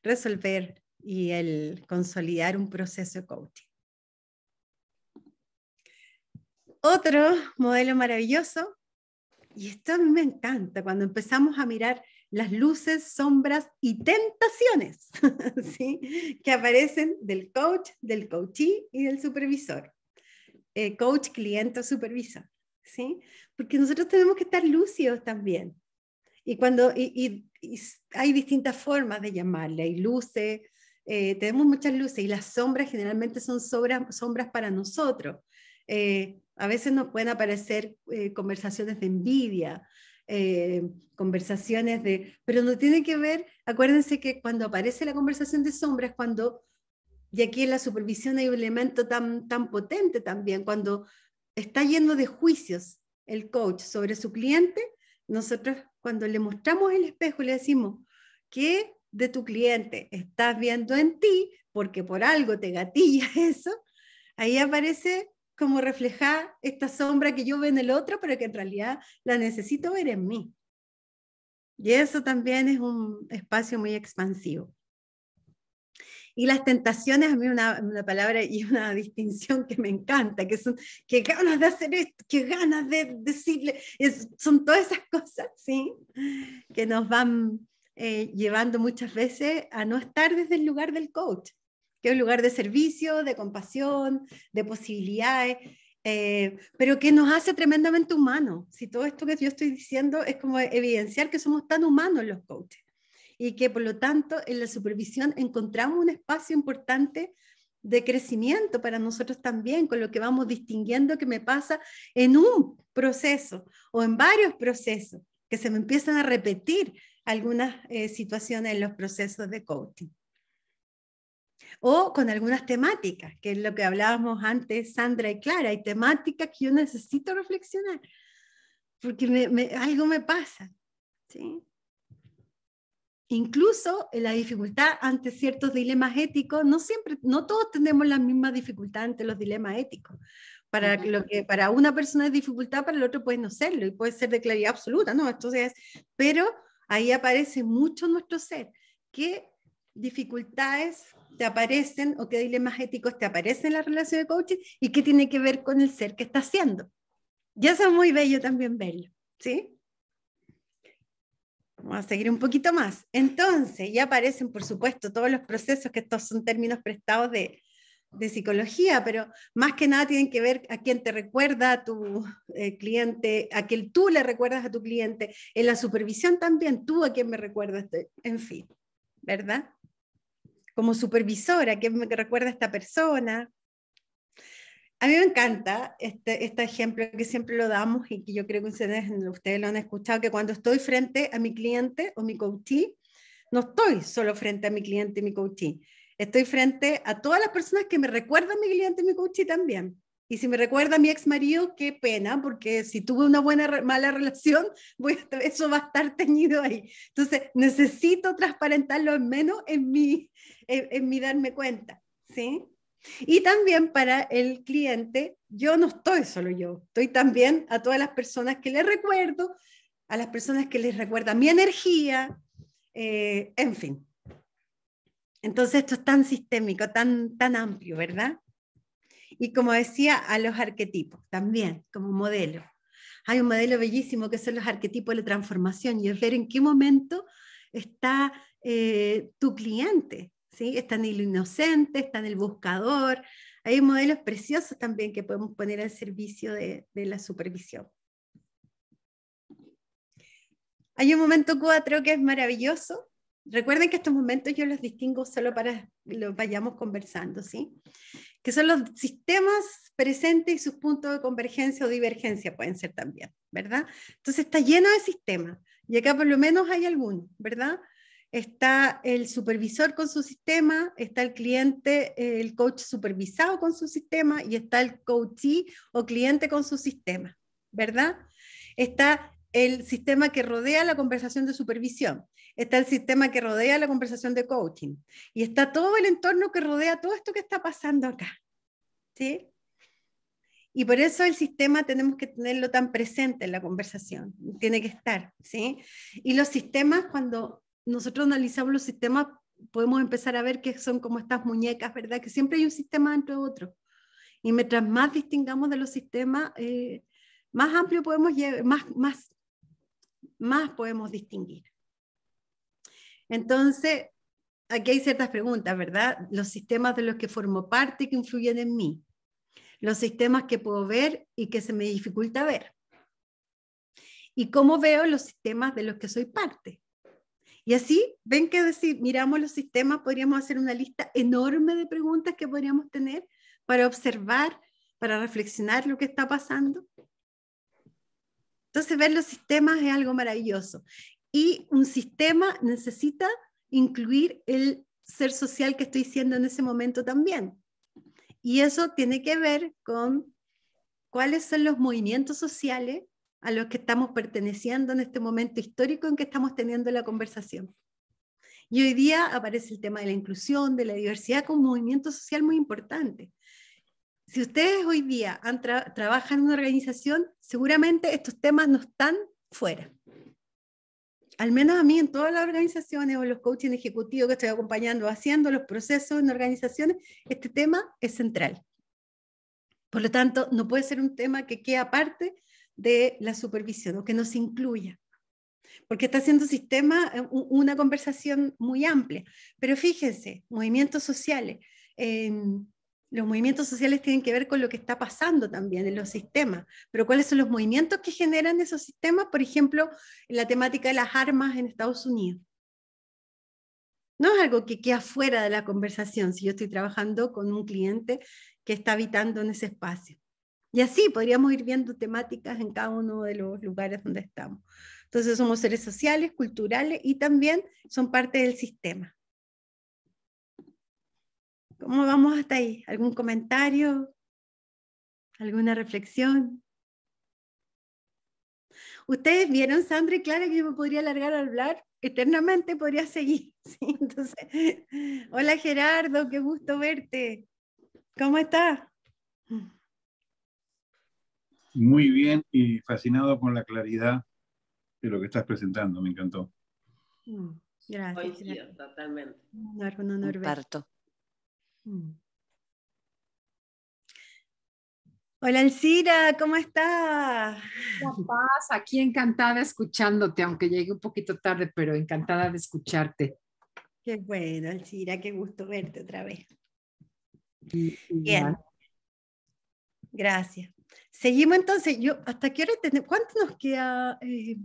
resolver y el consolidar un proceso de coaching. Otro modelo maravilloso, y esto a mí me encanta, cuando empezamos a mirar las luces, sombras y tentaciones ¿sí? que aparecen del coach, del coachee y del supervisor. Eh, coach, cliente supervisa supervisor. ¿sí? Porque nosotros tenemos que estar lúcidos también. Y, cuando, hay distintas formas de llamarle. Hay luces, eh, tenemos muchas luces y las sombras generalmente son sombras para nosotros. Eh, a veces nos pueden aparecer conversaciones de envidia, eh, conversaciones de, pero no tiene que ver, acuérdense que cuando aparece la conversación de sombras, cuando, y aquí en la supervisión hay un elemento tan, tan potente también, cuando está lleno de juicios el coach sobre su cliente, nosotros cuando le mostramos el espejo le decimos, ¿qué de tu cliente estás viendo en ti? Porque por algo te gatilla eso, ahí aparece como reflejar esta sombra que yo veo en el otro, pero que en realidad la necesito ver en mí. Y eso también es un espacio muy expansivo. Y las tentaciones, a mí una, palabra y una distinción que me encanta, que son, qué ganas de hacer esto, qué ganas de decirle, es, son todas esas cosas, ¿sí? Que nos van eh, llevando muchas veces a no estar desde el lugar del coach, que lugar de servicio, de compasión, de posibilidades, eh, pero que nos hace tremendamente humanos. Si todo esto que yo estoy diciendo es como evidenciar que somos tan humanos los coaches y que por lo tanto en la supervisión encontramos un espacio importante de crecimiento para nosotros también, con lo que vamos distinguiendo que me pasa en un proceso o en varios procesos, que se me empiezan a repetir algunas eh, situaciones en los procesos de coaching o con algunas temáticas, que es lo que hablábamos antes, Sandra y Clara, hay temáticas que yo necesito reflexionar, porque algo me pasa. ¿sí? Incluso en la dificultad ante ciertos dilemas éticos, no siempre, no todos tenemos la misma dificultad ante los dilemas éticos. Para lo que para una persona es dificultad, para el otro puede no serlo y puede ser de claridad absoluta, ¿no? Entonces, pero ahí aparece mucho nuestro ser. ¿Qué dificultades te aparecen o qué dilemas éticos te aparecen en la relación de coaching y qué tiene que ver con el ser que está haciendo. Ya es muy bello también verlo, ¿sí? Vamos a seguir un poquito más. Entonces, ya aparecen, por supuesto, todos los procesos, que estos son términos prestados de, de psicología, pero más que nada tienen que ver a quién te recuerda a tu eh, cliente, a quién tú le recuerdas a tu cliente, en la supervisión también tú a quién me recuerdas, en fin, ¿verdad? como supervisora, ¿qué me recuerda esta persona? A mí me encanta este, este, ejemplo que siempre lo damos y que yo creo que ustedes, ustedes lo han escuchado, que cuando estoy frente a mi cliente o mi coachee, no estoy solo frente a mi cliente y mi coachee, estoy frente a todas las personas que me recuerdan a mi cliente y mi coachee también. Y si me recuerda a mi ex marido, qué pena, porque si tuve una buena mala relación, eso va a estar teñido ahí. Entonces, necesito transparentarlo al menos en mi, en, mi darme cuenta, ¿sí? Y también para el cliente, yo no estoy solo yo, estoy también a todas las personas que les recuerdo, a las personas que les recuerda mi energía, eh, en fin. Entonces esto es tan sistémico, tan, tan amplio, ¿verdad? Y como decía, a los arquetipos también, como modelo. Hay un modelo bellísimo que son los arquetipos de transformación y es ver en qué momento está eh, tu cliente, están en el inocente, está en el buscador. Hay modelos preciosos también que podemos poner al servicio de, la supervisión. Hay un momento cuatro que es maravilloso. Recuerden que estos momentos yo los distingo solo para los vayamos conversando, ¿sí? Que son los sistemas presentes y sus puntos de convergencia o divergencia pueden ser también, ¿verdad? Entonces está lleno de sistemas y acá por lo menos hay algunos, ¿verdad? está el supervisor con su sistema, está el cliente, eh, el coach supervisado con su sistema y está el coachee o cliente con su sistema, ¿verdad? Está el sistema que rodea la conversación de supervisión, está el sistema que rodea la conversación de coaching y está todo el entorno que rodea todo esto que está pasando acá. ¿Sí? Y por eso el sistema tenemos que tenerlo tan presente en la conversación, tiene que estar, ¿sí? Y los sistemas cuando nosotros analizamos los sistemas, podemos empezar a ver que son como estas muñecas, ¿verdad? Que siempre hay un sistema dentro de otro. Y mientras más distingamos de los sistemas, eh, más amplio podemos llevar, más, más, más podemos distinguir. Entonces, aquí hay ciertas preguntas, ¿verdad? Los sistemas de los que formo parte y que influyen en mí. Los sistemas que puedo ver y que se me dificulta ver. Y cómo veo los sistemas de los que soy parte. Y así, ven que decir, miramos los sistemas, podríamos hacer una lista enorme de preguntas que podríamos tener para observar, para reflexionar lo que está pasando. Entonces, ver los sistemas es algo maravilloso. Y un sistema necesita incluir el ser social que estoy siendo en ese momento también. Y eso tiene que ver con cuáles son los movimientos sociales a los que estamos perteneciendo en este momento histórico en que estamos teniendo la conversación. Y hoy día aparece el tema de la inclusión, de la diversidad, como un movimiento social muy importante. Si ustedes hoy día trabajan en una organización, seguramente estos temas no están fuera. Al menos a mí en todas las organizaciones o los coaching ejecutivos que estoy acompañando, haciendo los procesos en organizaciones, este tema es central. Por lo tanto, no puede ser un tema que quede aparte de la supervisión o que nos incluya. Porque está haciendo sistema eh, una conversación muy amplia. Pero fíjense, movimientos sociales. los movimientos sociales tienen que ver con lo que está pasando también en los sistemas, pero cuáles son los movimientos que generan esos sistemas, por ejemplo, la temática de las armas en Estados Unidos. No es algo que queda fuera de la conversación si yo estoy trabajando con un cliente que está habitando en ese espacio. Y así podríamos ir viendo temáticas en cada uno de los lugares donde estamos. Entonces somos seres sociales, culturales y también son parte del sistema. ¿Cómo vamos hasta ahí? ¿Algún comentario? ¿Alguna reflexión? Ustedes vieron, Sandra y Clara, que yo me podría alargar a hablar eternamente, podría seguir. Entonces, hola Gerardo, qué gusto verte. ¿Cómo estás? muy bien y fascinado con la claridad de lo que estás presentando, me encantó. Mm, gracias. totalmente. verte. Mm. Hola Alcira, ¿cómo estás? Aquí encantada escuchándote, aunque llegué un poquito tarde, pero encantada de escucharte. Qué bueno, Alcira, qué gusto verte otra vez. Bien. Gracias. Seguimos entonces, yo, ¿hasta qué hora tenemos? ¿Cuánto nos queda? Eh,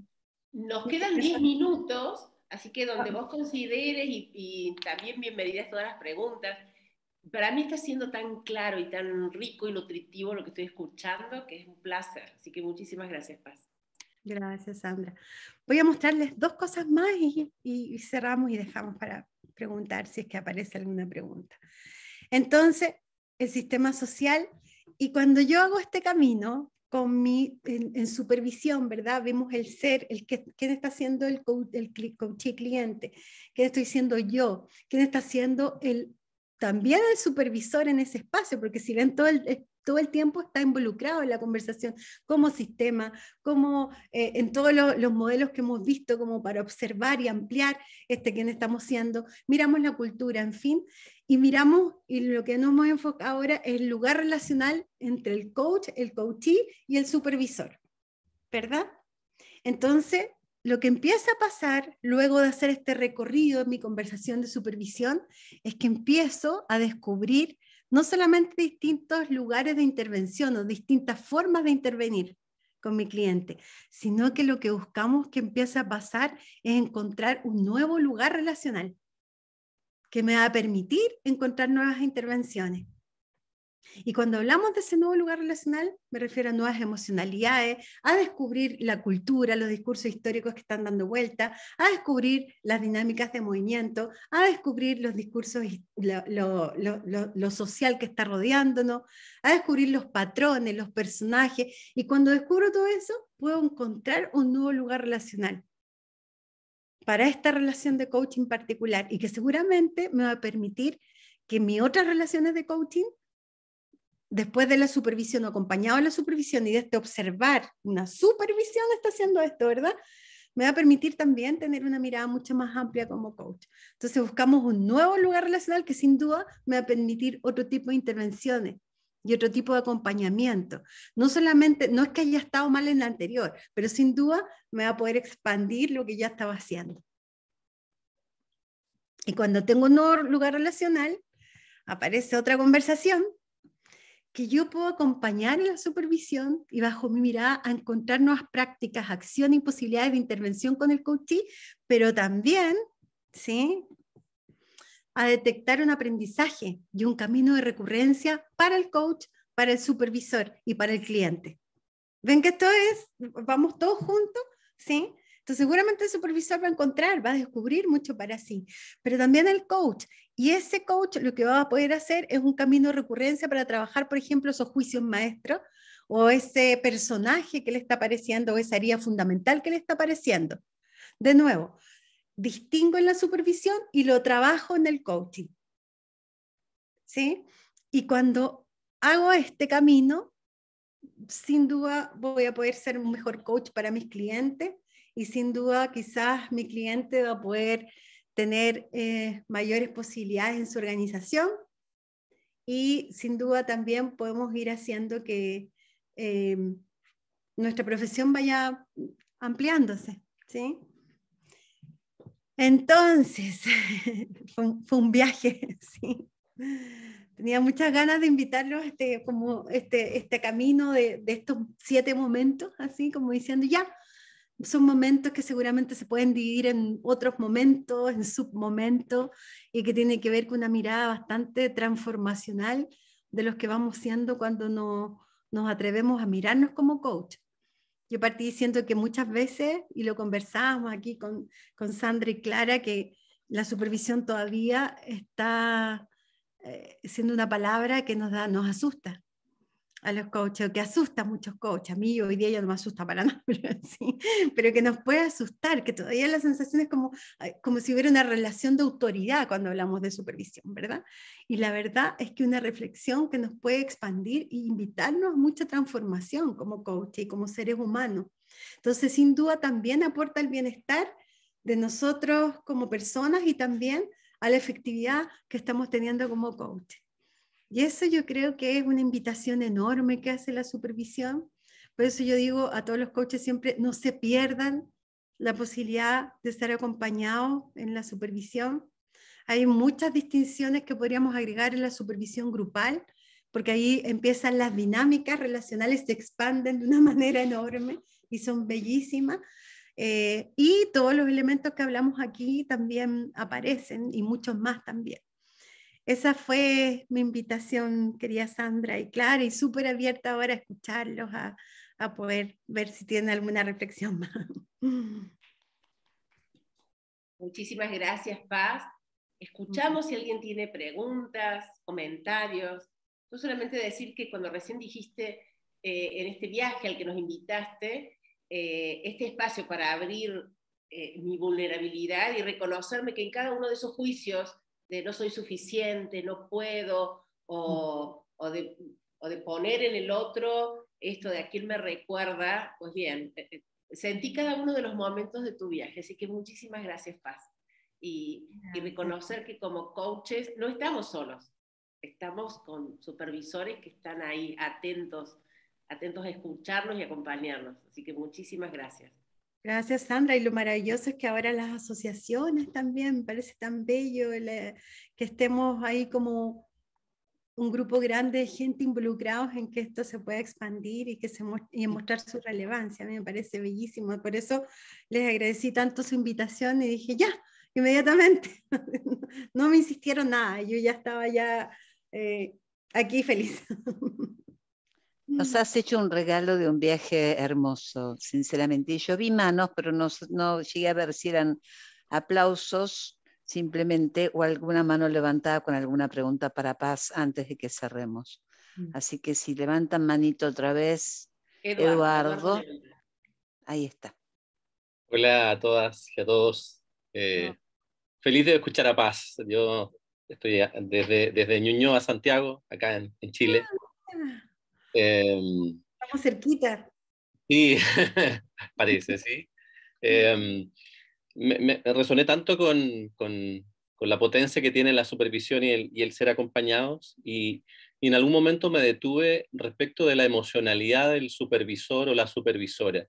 nos quedan 10 minutos, así que donde ah. vos consideres y, también bienvenidas todas las preguntas. Para mí está siendo tan claro y tan rico y nutritivo lo que estoy escuchando que es un placer. Así que muchísimas gracias, Paz. Gracias, Sandra. Voy a mostrarles dos cosas más y cerramos y dejamos para preguntar si es que aparece alguna pregunta. Entonces, el sistema social y cuando yo hago este camino, con mi, en, supervisión, ¿verdad? Vemos el ser, el que, quién está haciendo el, el y cliente, quién estoy siendo yo, quién está haciendo el, también el supervisor en ese espacio, porque si ven todo el, todo el tiempo está involucrado en la conversación como sistema, como eh, en todos los modelos que hemos visto, como para observar y ampliar este quién estamos siendo. Miramos la cultura, en fin, y miramos, y lo que nos hemos enfocado ahora es el lugar relacional entre el coach, el coachee y el supervisor, ¿verdad? Entonces, lo que empieza a pasar luego de hacer este recorrido en mi conversación de supervisión es que empiezo a descubrir no solamente distintos lugares de intervención o distintas formas de intervenir con mi cliente, sino que lo que buscamos que empiece a pasar es encontrar un nuevo lugar relacional que me va a permitir encontrar nuevas intervenciones. Y cuando hablamos de ese nuevo lugar relacional, me refiero a nuevas emocionalidades, a descubrir la cultura, los discursos históricos que están dando vuelta, a descubrir las dinámicas de movimiento, a descubrir los discursos, lo, lo social que está rodeándonos, a descubrir los patrones, los personajes. Y cuando descubro todo eso, puedo encontrar un nuevo lugar relacional para esta relación de coaching particular y que seguramente me va a permitir que mis otras relaciones de coaching después de la supervisión acompañado de la supervisión y este observar una supervisión está haciendo esto, ¿verdad? Me va a permitir también tener una mirada mucho más amplia como coach. Entonces buscamos un nuevo lugar relacional que sin duda me va a permitir otro tipo de intervenciones y otro tipo de acompañamiento. No solamente, no es que haya estado mal en la anterior, pero sin duda me va a poder expandir lo que ya estaba haciendo. Y cuando tengo un nuevo lugar relacional, aparece otra conversación que yo puedo acompañar en la supervisión y bajo mi mirada a encontrar nuevas prácticas, acciones y posibilidades de intervención con el coach, pero también, ¿sí? A detectar un aprendizaje y un camino de recurrencia para el coach, para el supervisor y para el cliente. ¿Ven que esto es, vamos todos juntos, ¿sí? Entonces seguramente el supervisor va a encontrar, va a descubrir mucho para sí, pero también el coach y ese coach lo que va a poder hacer es un camino de recurrencia para trabajar, por ejemplo, esos juicios maestros o ese personaje que le está apareciendo o esa área fundamental que le está apareciendo. De nuevo, distingo en la supervisión y lo trabajo en el coaching. ¿Sí? Y cuando hago este camino, sin duda voy a poder ser un mejor coach para mis clientes y sin duda quizás mi cliente va a poder tener eh, mayores posibilidades en su organización y sin duda también podemos ir haciendo que eh, nuestra profesión vaya ampliándose. Entonces, fue, un, viaje. Tenía muchas ganas de invitarlos a este, como este, este, camino de, de estos siete momentos, así como diciendo, ya, son momentos que seguramente se pueden dividir en otros momentos, en submomentos, y que tienen que ver con una mirada bastante transformacional de los que vamos siendo cuando no, nos atrevemos a mirarnos como coach. Yo partí diciendo que muchas veces, y lo conversábamos aquí con, Sandra y Clara, que la supervisión todavía está eh, siendo una palabra que nos, da, nos asusta a los coaches, que asusta a muchos coaches, a mí hoy día ya no me asusta para nada, pero, sí, pero que nos puede asustar, que todavía la sensación es como, como si hubiera una relación de autoridad cuando hablamos de supervisión, ¿verdad? Y la verdad es que una reflexión que nos puede expandir e invitarnos a mucha transformación como coach y como seres humanos. Entonces, sin duda, también aporta el bienestar de nosotros como personas y también a la efectividad que estamos teniendo como coaches. Y eso yo creo que es una invitación enorme que hace la supervisión. Por eso yo digo a todos los coaches siempre, no se pierdan la posibilidad de estar acompañados en la supervisión. Hay muchas distinciones que podríamos agregar en la supervisión grupal, porque ahí empiezan las dinámicas relacionales, se expanden de una manera enorme y son bellísimas. Eh, y todos los elementos que hablamos aquí también aparecen y muchos más también esa fue mi invitación, querida Sandra, y Clara y súper abierta ahora a escucharlos, a, poder ver si tienen alguna reflexión más. Mm. Muchísimas gracias, Paz. Escuchamos si alguien tiene preguntas, comentarios. No solamente decir que cuando recién dijiste eh, en este viaje al que nos invitaste, eh, este espacio para abrir eh, mi vulnerabilidad y reconocerme que en cada uno de esos juicios de este, no soy suficiente, no puedo, o, de, poner en el otro esto de aquí me recuerda, pues bien, eh, eh, sentí cada uno de los momentos de tu viaje, así que muchísimas gracias, Paz. Y, y, reconocer que como coaches no estamos solos, estamos con supervisores que están ahí atentos, atentos a escucharnos y acompañarnos. Así que muchísimas gracias. Gracias, Sandra. Y lo maravilloso es que ahora las asociaciones también, me parece tan bello eh, que estemos ahí como un grupo grande de gente involucrados en que esto se pueda expandir y que se mostrar su relevancia. A mí me parece bellísimo. Por eso les agradecí tanto su invitación y dije, ya, inmediatamente. no me insistieron nada, yo ya estaba ya eh, aquí feliz. Nos has hecho un regalo de un viaje hermoso, sinceramente. yo vi manos, pero no, llegué a ver si eran aplausos simplemente o alguna mano levantada con alguna pregunta para paz antes de que cerremos. Mm. Así que si levantan manito otra vez, Eduardo, ahí está. Hola a todas y a todos. Eh, feliz de escuchar a Paz. Yo estoy desde, desde a Santiago, acá en, en Chile. Ah, Estamos em, cerquita. Sí, parece, sí. Em, me, resoné tanto con, con, con, la potencia que tiene la supervisión y el, y el ser acompañados y, en algún momento me detuve respecto de la emocionalidad del supervisor o la supervisora.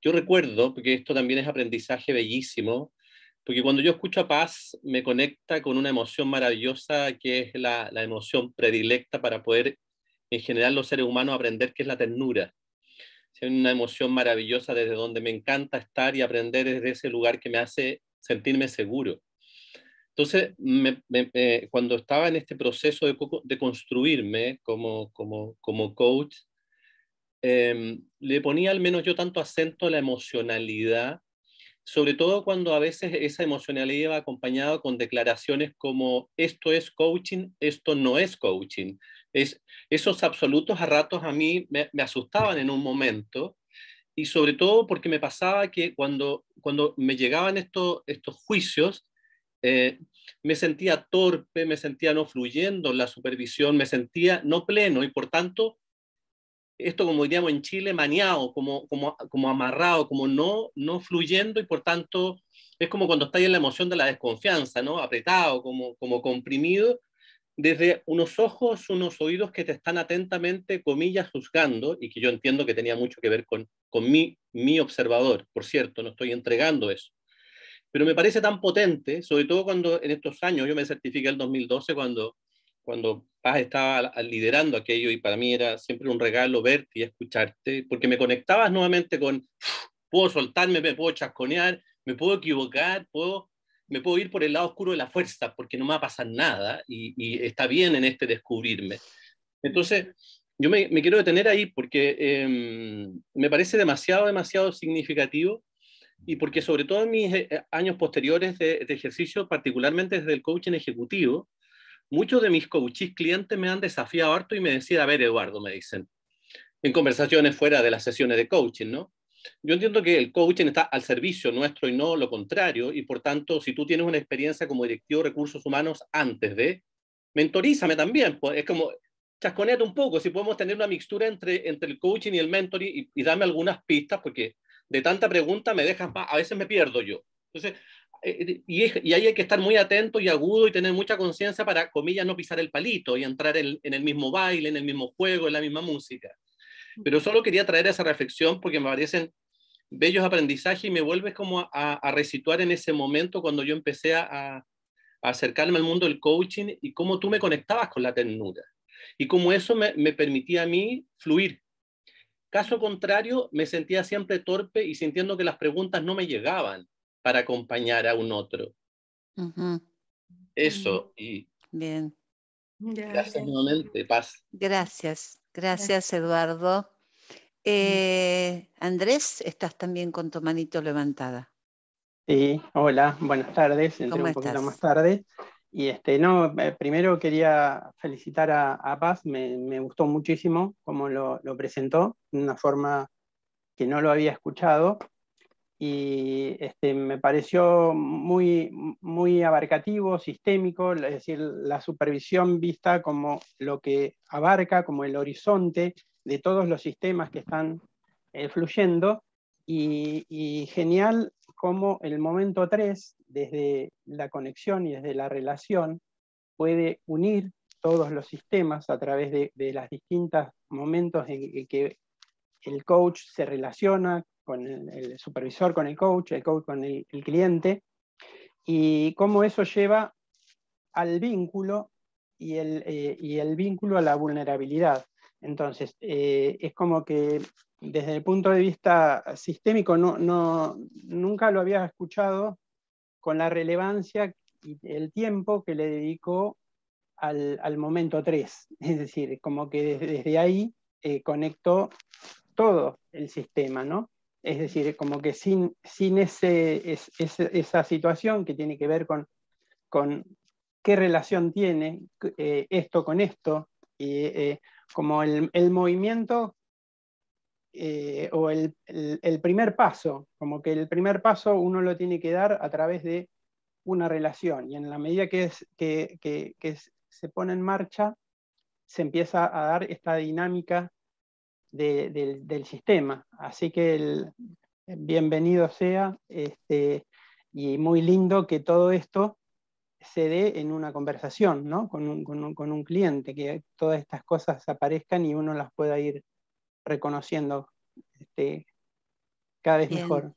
Yo recuerdo, porque esto también es aprendizaje bellísimo, porque cuando yo escucho a Paz me conecta con una emoción maravillosa que es la, la emoción predilecta para poder en general los seres humanos aprender qué es la ternura. Es una emoción maravillosa desde donde me encanta estar y aprender desde ese lugar que me hace sentirme seguro. Entonces, cuando estaba en este proceso de, construirme como, coach, em, le ponía al menos yo tanto acento a la emocionalidad, sobre todo cuando a veces esa emocionalidad iba acompañada con declaraciones como esto es coaching, esto no es coaching, es, esos absolutos a ratos a mí me, asustaban en un momento y sobre todo porque me pasaba que cuando, cuando me llegaban estos, estos juicios, eh, me sentía torpe, me sentía no fluyendo la supervisión, me sentía no pleno y por tanto, esto como diríamos en Chile, maniado, como, como, como amarrado, como no, no fluyendo y por tanto es como cuando estáis en la emoción de la desconfianza, ¿no? apretado, como, como comprimido desde unos ojos, unos oídos que te están atentamente, comillas, juzgando, y que yo entiendo que tenía mucho que ver con, con mi, mi observador, por cierto, no estoy entregando eso. Pero me parece tan potente, sobre todo cuando en estos años, yo me certifiqué en el 2012 cuando, cuando Paz estaba liderando aquello y para mí era siempre un regalo verte y escucharte, porque me conectabas nuevamente con, puedo soltarme, me puedo chasconear, me puedo equivocar, puedo me puedo ir por el lado oscuro de la fuerza porque no me va a pasar nada y, está bien en este descubrirme. Entonces, yo me, quiero detener ahí porque em, me parece demasiado, demasiado significativo y porque sobre todo en mis eh, años posteriores de, de ejercicio, particularmente desde el coaching ejecutivo, muchos de mis coaches clientes me han desafiado harto y me decían, a ver, Eduardo, me dicen, en conversaciones fuera de las sesiones de coaching, ¿no? Yo entiendo que el coaching está al servicio nuestro y no lo contrario, y por tanto, si tú tienes una experiencia como directivo de recursos humanos antes de, mentorízame también, pues es como chasconeate un poco, si podemos tener una mixtura entre, el coaching y el mentoring y, dame algunas pistas, porque de tanta pregunta me dejas a veces me pierdo yo. Entonces, eh, eh, y, ahí hay que estar muy atento y agudo y tener mucha conciencia para, comillas, no pisar el palito y entrar en, el mismo baile, en el mismo juego, en la misma música. Pero solo quería traer esa reflexión porque me parecen bellos aprendizajes y me vuelves como a, a resituar en ese momento cuando yo empecé a, acercarme al mundo del coaching y cómo tú me conectabas con la ternura y cómo eso me, permitía a mí fluir. Caso contrario, me sentía siempre torpe y sintiendo que las preguntas no me llegaban para acompañar a un otro. Eso. Y Bien. Gracias, gracias nuevamente. Paz. Gracias. Gracias, Eduardo. Eh, Andrés, estás también con tu manito levantada. Sí, hola, buenas tardes. Entré un poquito más tarde. Y este, no, eh, primero quería felicitar a, a Paz, me, gustó muchísimo cómo lo, lo, presentó, de una forma que no lo había escuchado y este, me pareció muy, muy abarcativo, sistémico, es decir, la supervisión vista como lo que abarca, como el horizonte de todos los sistemas que están eh, fluyendo, y, genial como el momento 3, desde la conexión y desde la relación, puede unir todos los sistemas a través de, las los distintos momentos en que el coach se relaciona con el supervisor, con el coach, el coach con el, cliente, y cómo eso lleva al vínculo y el, eh, vínculo a la vulnerabilidad. Entonces, eh, es como que desde el punto de vista sistémico no, nunca lo había escuchado con la relevancia y el tiempo que le dedicó al, momento 3. Es decir, como que desde, ahí eh, conectó todo el sistema, ¿no? Es decir, como que sin, sin ese, esa situación que tiene que ver con, qué relación tiene eh, esto con esto, y eh, como el, movimiento eh, o el, primer paso, como que el primer paso uno lo tiene que dar a través de una relación y en la medida que, es, que se pone en marcha, se empieza a dar esta dinámica del sistema. Así que el, bienvenido sea este, y muy lindo que todo esto se dé en una conversación ¿no? con, un, cliente, que todas estas cosas aparezcan y uno las pueda ir reconociendo este, cada vez mejor.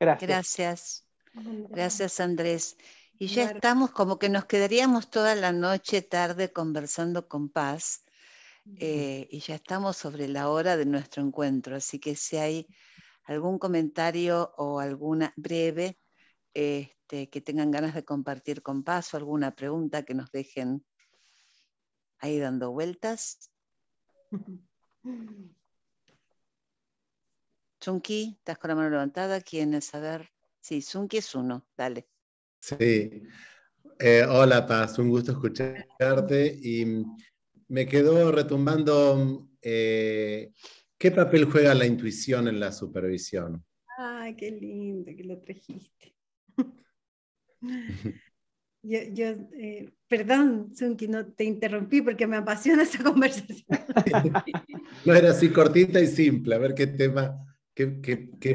Gracias. Gracias. Gracias, Andrés. Y ya estamos como que nos quedaríamos toda la noche tarde conversando con Paz, eh, y ya estamos sobre la hora de nuestro encuentro, así que si hay algún comentario o alguna breve este, que tengan ganas de compartir con Paz o alguna pregunta que nos dejen ahí dando vueltas. Sunki, estás con la mano levantada, A saber? Sí, Sunki es uno, dale. Sí. Eh, hola Paz, un gusto escucharte y me quedó retumbando eh, qué papel juega la intuición en la supervisión. Ay, qué lindo que lo trajiste. Yo, eh, perdón, Sunki, no te interrumpí porque me apasiona esa conversación. no era así cortita y simple, a ver qué tema, qué,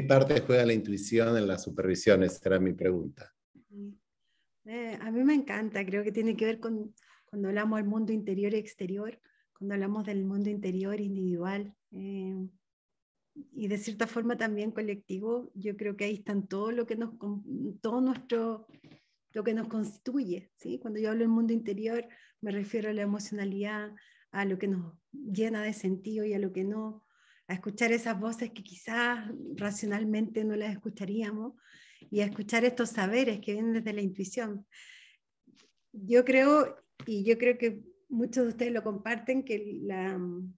parte juega la intuición en supervisión, esa era mi pregunta. Eh, a mí me encanta, creo que tiene que ver con, cuando hablamos del mundo interior y exterior, cuando hablamos del mundo interior individual eh, y de cierta forma también colectivo, yo creo que ahí están todo lo que nos, todo nuestro, lo que nos constituye. ¿sí? Cuando yo hablo del mundo interior, me refiero a la emocionalidad, a lo que nos llena de sentido y a lo que no, a escuchar esas voces que quizás racionalmente no las escucharíamos y a escuchar estos saberes que vienen desde la intuición. Yo creo y yo creo que muchos de ustedes lo comparten, que la, mm,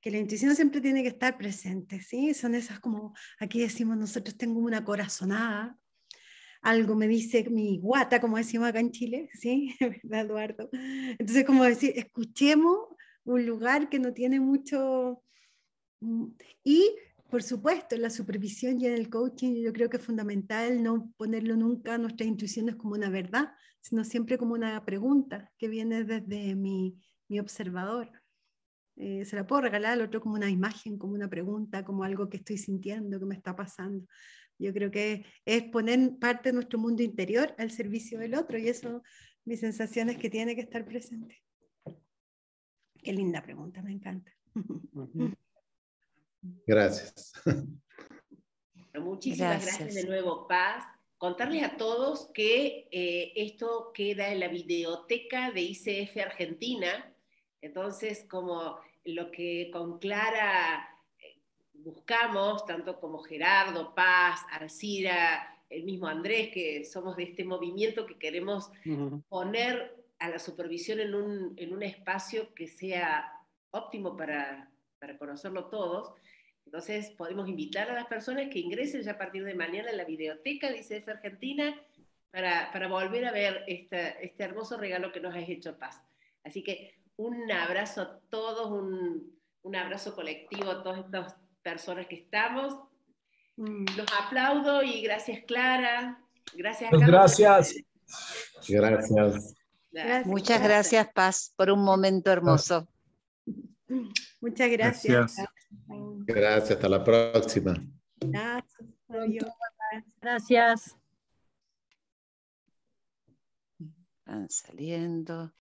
que la intuición siempre tiene que estar presente, ¿sí? Son esas como, aquí decimos nosotros, tengo una corazonada, algo me dice mi guata, como decimos acá en Chile, ¿sí? ¿Verdad, Eduardo? Entonces, como decir, escuchemos un lugar que no tiene mucho... Mm, y, por supuesto, la supervisión y en el coaching yo creo que es fundamental no ponerlo nunca a nuestras intuiciones como una verdad, sino siempre como una pregunta que viene desde mi, observador. Eh, se la puedo regalar al otro como una imagen, como una pregunta, como algo que estoy sintiendo, que me está pasando. Yo creo que es poner parte de nuestro mundo interior al servicio del otro y eso, mi sensación es que tiene que estar presente. Qué linda pregunta, me encanta. Gracias. Muchísimas gracias de nuevo, Paz contarles a todos que eh, esto queda en la videoteca de ICF Argentina. Entonces, como lo que con Clara eh, buscamos, tanto como Gerardo, Paz, Arcira, el mismo Andrés, que somos de este movimiento que queremos poner a la supervisión en un, espacio que sea óptimo para, para conocerlo todos, entonces podemos invitar a las personas que ingresen ya a partir de mañana en la videoteca dice ICF Argentina para, volver a ver este hermoso regalo que nos has hecho Paz. Así que un abrazo a todos, un, abrazo colectivo a todas estas personas que estamos. Mm. Los aplaudo y gracias Clara. Gracias. a Gracias. Gracias. Muchas gracias Paz por un momento hermoso. Muchas gracias. Gracias, hasta la próxima. Gracias. Gracias. Van saliendo.